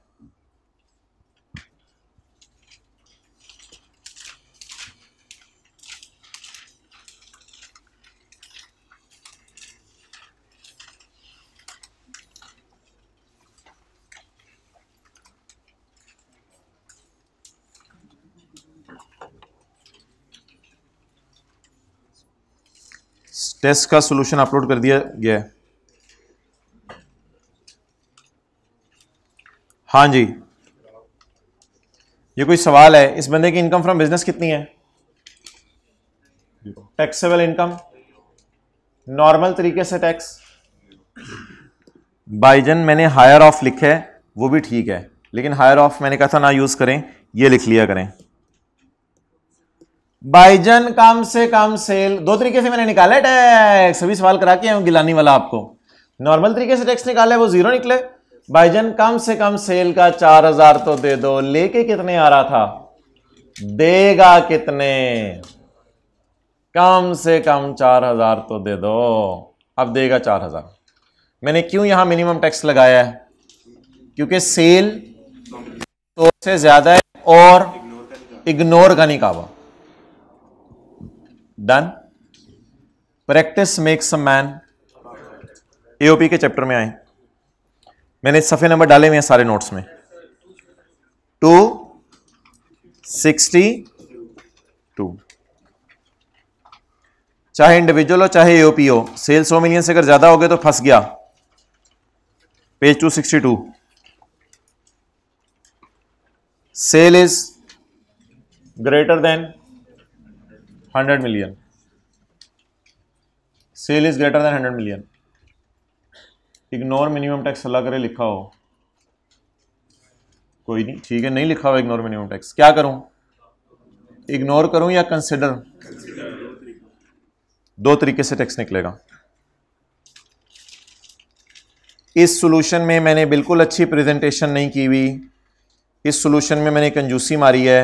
A: टेस्ट का सोल्यूशन अपलोड कर दिया गया है हाँ जी ये कोई सवाल है इस बंदे की इनकम फ्रॉम बिजनेस कितनी है टैक्सेबल इनकम नॉर्मल तरीके से टैक्स बाईजन मैंने हायर ऑफ लिखा है वो भी ठीक है लेकिन हायर ऑफ मैंने कहा था ना यूज़ करें ये लिख लिया करें बाइजन काम से काम सेल दो तरीके से मैंने निकाला है टैक्स सभी सवाल करा के गिलानी वाला आपको नॉर्मल तरीके से टैक्स निकाला है वो जीरो निकले बाइजन कम से कम सेल का चार हजार तो दे दो लेके कितने आ रहा था देगा कितने कम से कम चार हजार तो दे दो अब देगा चार हजार मैंने क्यों यहां मिनिमम टैक्स लगाया है क्योंकि सेल तो से ज्यादा है और इग्नोर का निकावा done practice makes a man AOP के चैप्टर में आए मैंने सफ़े नंबर डाले हुए हैं सारे नोट्स में टू सिक्सटी टू चाहे इंडिविजुअल हो चाहे एओपी हो सेल सौ मिलियन से अगर ज़्यादा हो गए तो फंस गया page two sixty two sale is greater than 100 million sale is greater than 100 million ignore minimum tax अल्लाह करे लिखा हो कोई नहीं ठीक है नहीं लिखा हो इग्नोर मिनिमम टैक्स क्या करूं इग्नोर करूं या कंसिडर दो तरीके से टैक्स निकलेगा इस सॉल्यूशन में मैंने बिल्कुल अच्छी प्रेजेंटेशन नहीं की हुई इस सॉल्यूशन में मैंने कंजूसी मारी है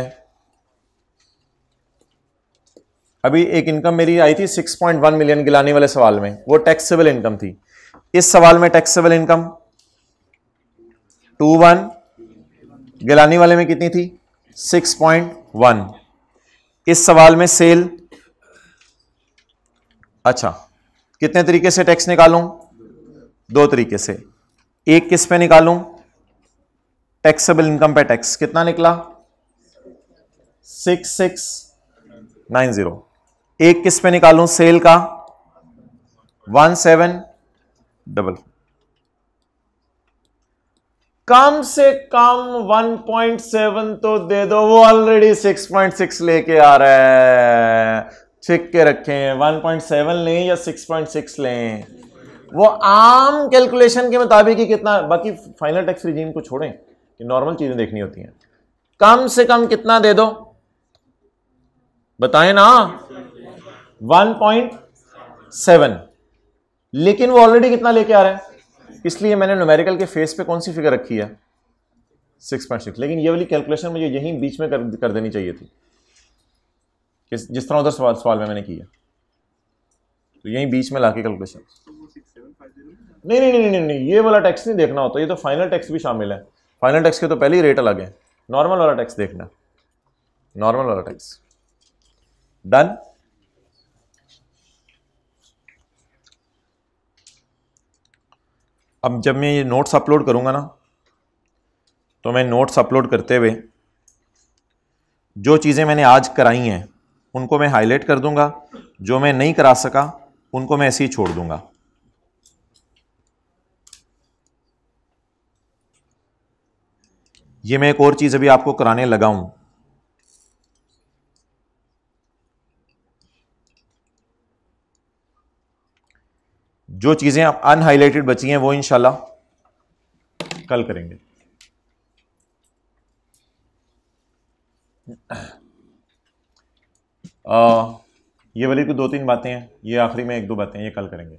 A: अभी एक इनकम मेरी आई थी 6.1 मिलियन गिलानी वाले सवाल में वो टैक्सेबल इनकम थी इस सवाल में taxable income two one Gilani वाले में कितनी थी 6.1 इस सवाल में सेल अच्छा कितने तरीके से टैक्स निकालूं दो तरीके से एक किस पे निकालूं टैक्सेबल इनकम पे टैक्स कितना निकला सिक्स सिक्स नाइन जीरो एक किस पे निकालूं सेल का वन सेवन डबल कम से कम 1.7 तो दे दो वो ऑलरेडी 6.6 लेके आ रहा है छिक के रखे 1.7 लें या 6.6 लें वो आम कैलकुलेशन के मुताबिक ही कितना बाकी फाइनल टैक्स रिजीम को छोड़ें कि नॉर्मल चीजें देखनी होती हैं कम से कम कितना दे दो बताएं ना 1.7 लेकिन वो ऑलरेडी कितना लेके आ रहे हैं इसलिए मैंने नोमेरिकल के फेस पे कौन सी फिगर रखी है 6.6 लेकिन ये वाली कैलकुलेशन मुझे यहीं बीच में कर, कर देनी चाहिए थी किस जिस तरह उधर सवाल सवाल में मैंने किया तो यहीं बीच में लाके कैलकुलेशन नहीं नहीं नहीं नहीं नहीं ये वाला टैक्स नहीं देखना होता ये तो फाइनल टैक्स भी शामिल है फाइनल टैक्स के तो पहले ही रेट अलग है नॉर्मल वाला टैक्स देखना नॉर्मल वाला टैक्स डन अब जब मैं ये नोट्स अपलोड करूँगा ना तो मैं नोट्स अपलोड करते हुए जो चीज़ें मैंने आज कराई हैं उनको मैं हाईलाइट कर दूंगा जो मैं नहीं करा सका उनको मैं ऐसे ही छोड़ दूंगा ये मैं एक और चीज़ अभी आपको कराने लगा हूँ जो चीज़ें आप अनहाइलाइटेड बची हैं वो इनशाला कल करेंगे आ, ये वाली तो दो तीन बातें हैं ये आखिरी में एक दो बातें ये कल करेंगे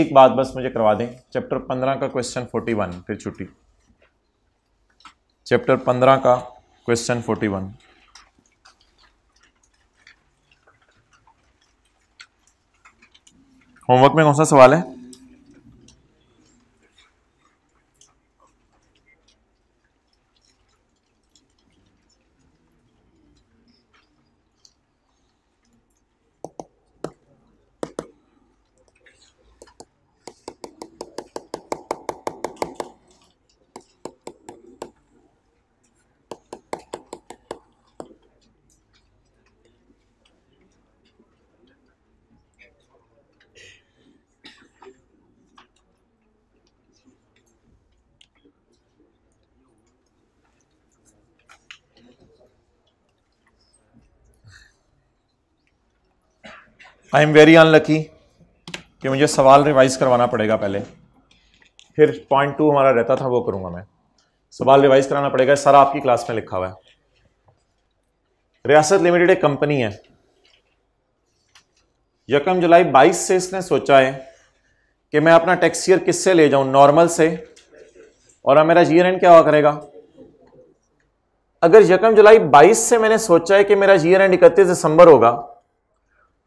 A: एक बात बस मुझे करवा दें चैप्टर पंद्रह का क्वेश्चन फोर्टी वन फिर छुट्टी चैप्टर पंद्रह का क्वेश्चन फोर्टी वन होमवर्क में कौन सा सवाल है आई एम वेरी अनलकी कि मुझे सवाल रिवाइज़ करवाना पड़ेगा पहले फिर पॉइंट टू हमारा रहता था वो करूँगा मैं सवाल रिवाइज़ कराना पड़ेगा सारा आपकी क्लास में लिखा हुआ है रियासत लिमिटेड एक कंपनी है यकम जुलाई 22 से इसने सोचा है कि मैं अपना टैक्सीयर किससे ले जाऊं नॉर्मल से और अब मेरा जीएनएन एंड क्या हुआ करेगा अगर यकम जुलाई 22 से मैंने सोचा है कि मेरा एन एंड इकतीस दिसंबर होगा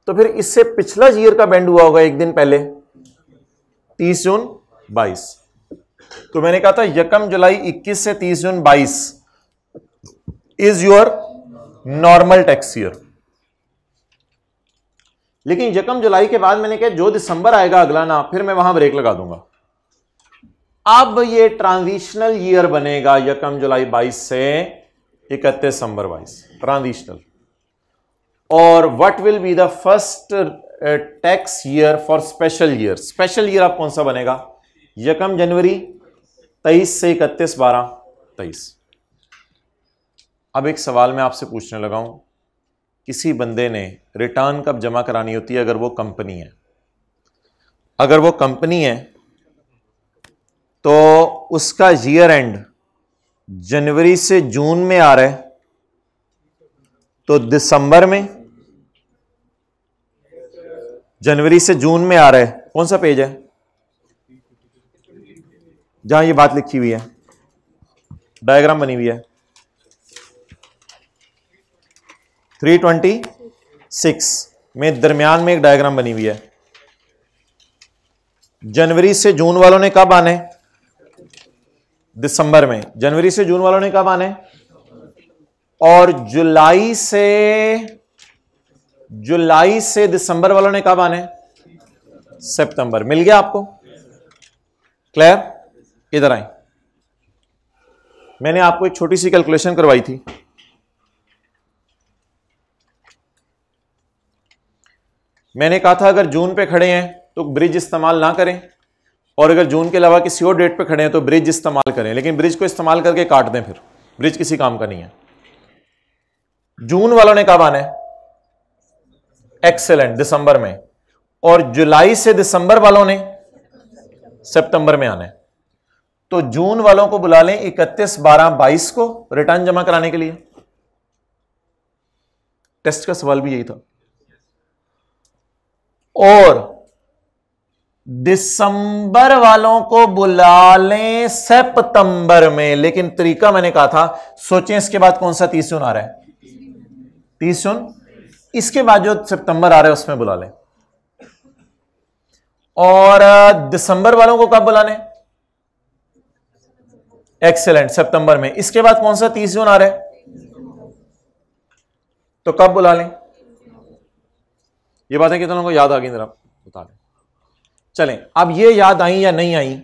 A: तो फिर इससे पिछला ईयर का बैंड हुआ होगा एक दिन पहले 30 जून 22 तो मैंने कहा था यकम जुलाई 21 से 30 जून 22 is your normal tax year लेकिन यकम जुलाई के बाद मैंने कहा जो दिसंबर आएगा अगला ना फिर मैं वहां ब्रेक लगा दूंगा अब ये ट्रांजिशनल ईयर बनेगा यकम जुलाई 22 से इकतीस दिसंबर 22 ट्रांजिशनल और what will be the first tax year for special year special year आप कौन सा बनेगा यकम जनवरी तेईस से इकतीस बारह तेईस अब एक सवाल मैं आपसे पूछने लगा हूं किसी बंदे ने रिटर्न कब जमा करानी होती है अगर वो कंपनी है अगर वो कंपनी है तो उसका ईयर एंड जनवरी से जून में आ रहा है तो दिसंबर में जनवरी से जून में आ रहा है कौन सा पेज है जहां ये बात लिखी हुई है डायग्राम बनी हुई है 326 में दरमियान में एक डायग्राम बनी हुई है जनवरी से जून वालों ने कब आने दिसंबर में जनवरी से जून वालों ने कब आने और जुलाई से जुलाई से दिसंबर वालों ने कब आने सितंबर मिल गया आपको क्लियर इधर आए मैंने आपको एक छोटी सी कैलकुलेशन करवाई थी मैंने कहा था अगर जून पे खड़े हैं तो ब्रिज इस्तेमाल ना करें और अगर जून के अलावा किसी और डेट पे खड़े हैं तो ब्रिज इस्तेमाल करें लेकिन ब्रिज को इस्तेमाल करके काट दें फिर ब्रिज किसी काम का नहीं है जून वालों ने कब आना है एक्सेलेंट दिसंबर में और जुलाई से दिसंबर वालों ने सितंबर में आना है तो जून वालों को बुला लें इकतीस बारह बाईस को रिटर्न जमा कराने के लिए टेस्ट का सवाल भी यही था और दिसंबर वालों को बुला लें सितंबर में लेकिन तरीका मैंने कहा था सोचें इसके बाद कौन सा तीस जून आ रहा है तीस जून इसके बाद जो सितंबर आ रहे हैं उसमें बुला लें और दिसंबर वालों को कब बुला लें एक्सेलेंट सितंबर में इसके बाद कौन सा तीस जून आ रहा है तो कब बुला लें ये बातें कितने लोगों को याद आ गई जरा बता दें चलें अब ये याद आई या नहीं आई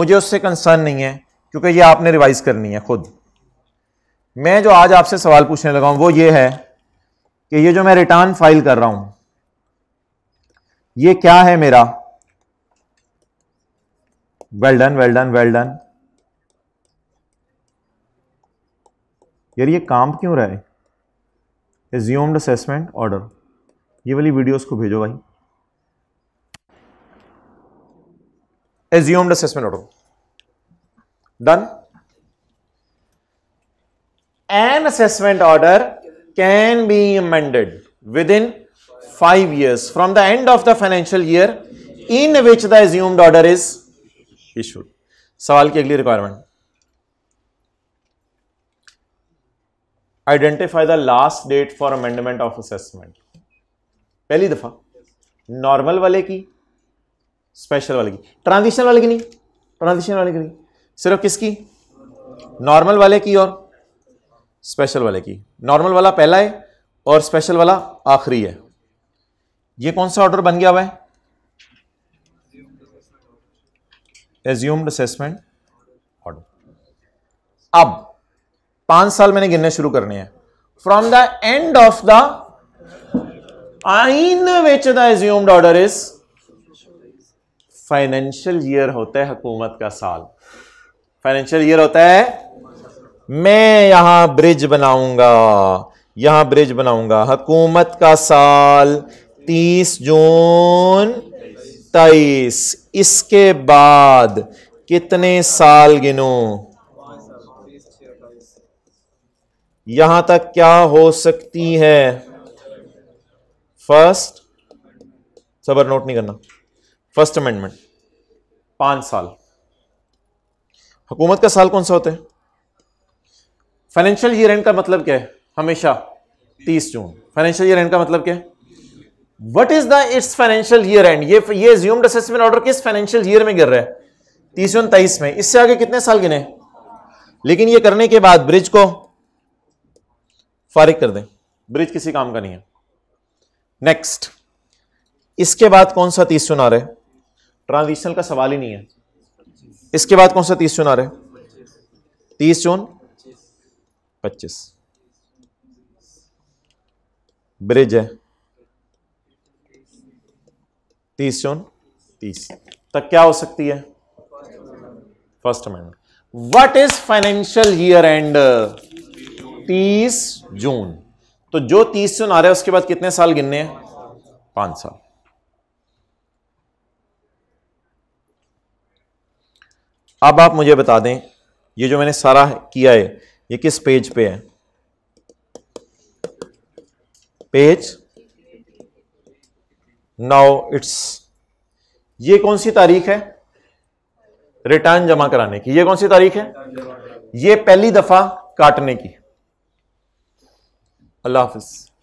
A: मुझे उससे कंसर्न नहीं है क्योंकि ये आपने रिवाइज करनी है खुद मैं जो आज आपसे सवाल पूछने लगा हूं वो ये है कि ये जो मैं रिटर्न फाइल कर रहा हूं ये क्या है मेरा well done well done well done यार ये काम क्यों रहा है एज्यूम्ड असेसमेंट ऑर्डर ये वाली वीडियोस को भेजो भाई assumed assessment order done an assessment order can be amended within five years from the end of the financial year in which the assumed order is issued सवाल की अगली requirement identify the last date for amendment of assessment पहली दफा normal वाले की special वाले की transitional वाले की नहीं ट्रांजिशनल वाले की नहीं सिर्फ किसकी नॉर्मल वाले की और स्पेशल वाले की नॉर्मल वाला पहला है और स्पेशल वाला आखिरी है ये कौन सा ऑर्डर बन गया हुआ है एज्यूम्ड असेसमेंट ऑर्डर अब पांच साल मैंने गिनने शुरू करने हैं from the end of the आइन which the assumed order is financial year होता है हुकूमत का साल फाइनेंशियल ईयर होता है मैं यहाँ ब्रिज बनाऊंगा यहाँ ब्रिज बनाऊंगा हकूमत का साल तीस जून तेईस इसके बाद कितने साल गिनो यहां तक क्या हो सकती है फर्स्ट सबर नोट नहीं करना फर्स्ट अमेंडमेंट पांच साल हुकूमत का साल कौन सा होता है फाइनेंशियल ईयर एंड का मतलब क्या है हमेशा 30 जून फाइनेंशियल ईयर एंड का मतलब क्या है what is the its financial year end ये ये ज्यूम्ड असेसमेंट ऑर्डर किस फाइनेंशियल ईयर में गिर रहा है तीस जून तेईस में इससे आगे कितने साल गिने लेकिन ये करने के बाद ब्रिज को फारिग कर दें ब्रिज किसी काम का नहीं है नेक्स्ट इसके बाद कौन सा तीस जून आ रहा है ट्रांजिशनल का सवाल ही नहीं है इसके बाद कौन सा तीस जून आ रहा है तीस जून पच्चीस ब्रिज है तीस चौन तीस तक क्या हो सकती है first amendment what is financial year end तीस जून तो जो तीस जून आ रहा है उसके बाद कितने साल गिनने हैं पांच साल अब आप मुझे बता दें ये जो मैंने सारा किया है ये किस पेज पे है पेज नाउ इट्स ये कौन सी तारीख है रिटर्न जमा कराने की ये कौन सी तारीख है ये पहली दफा काटने की अल्लाह हाफिज़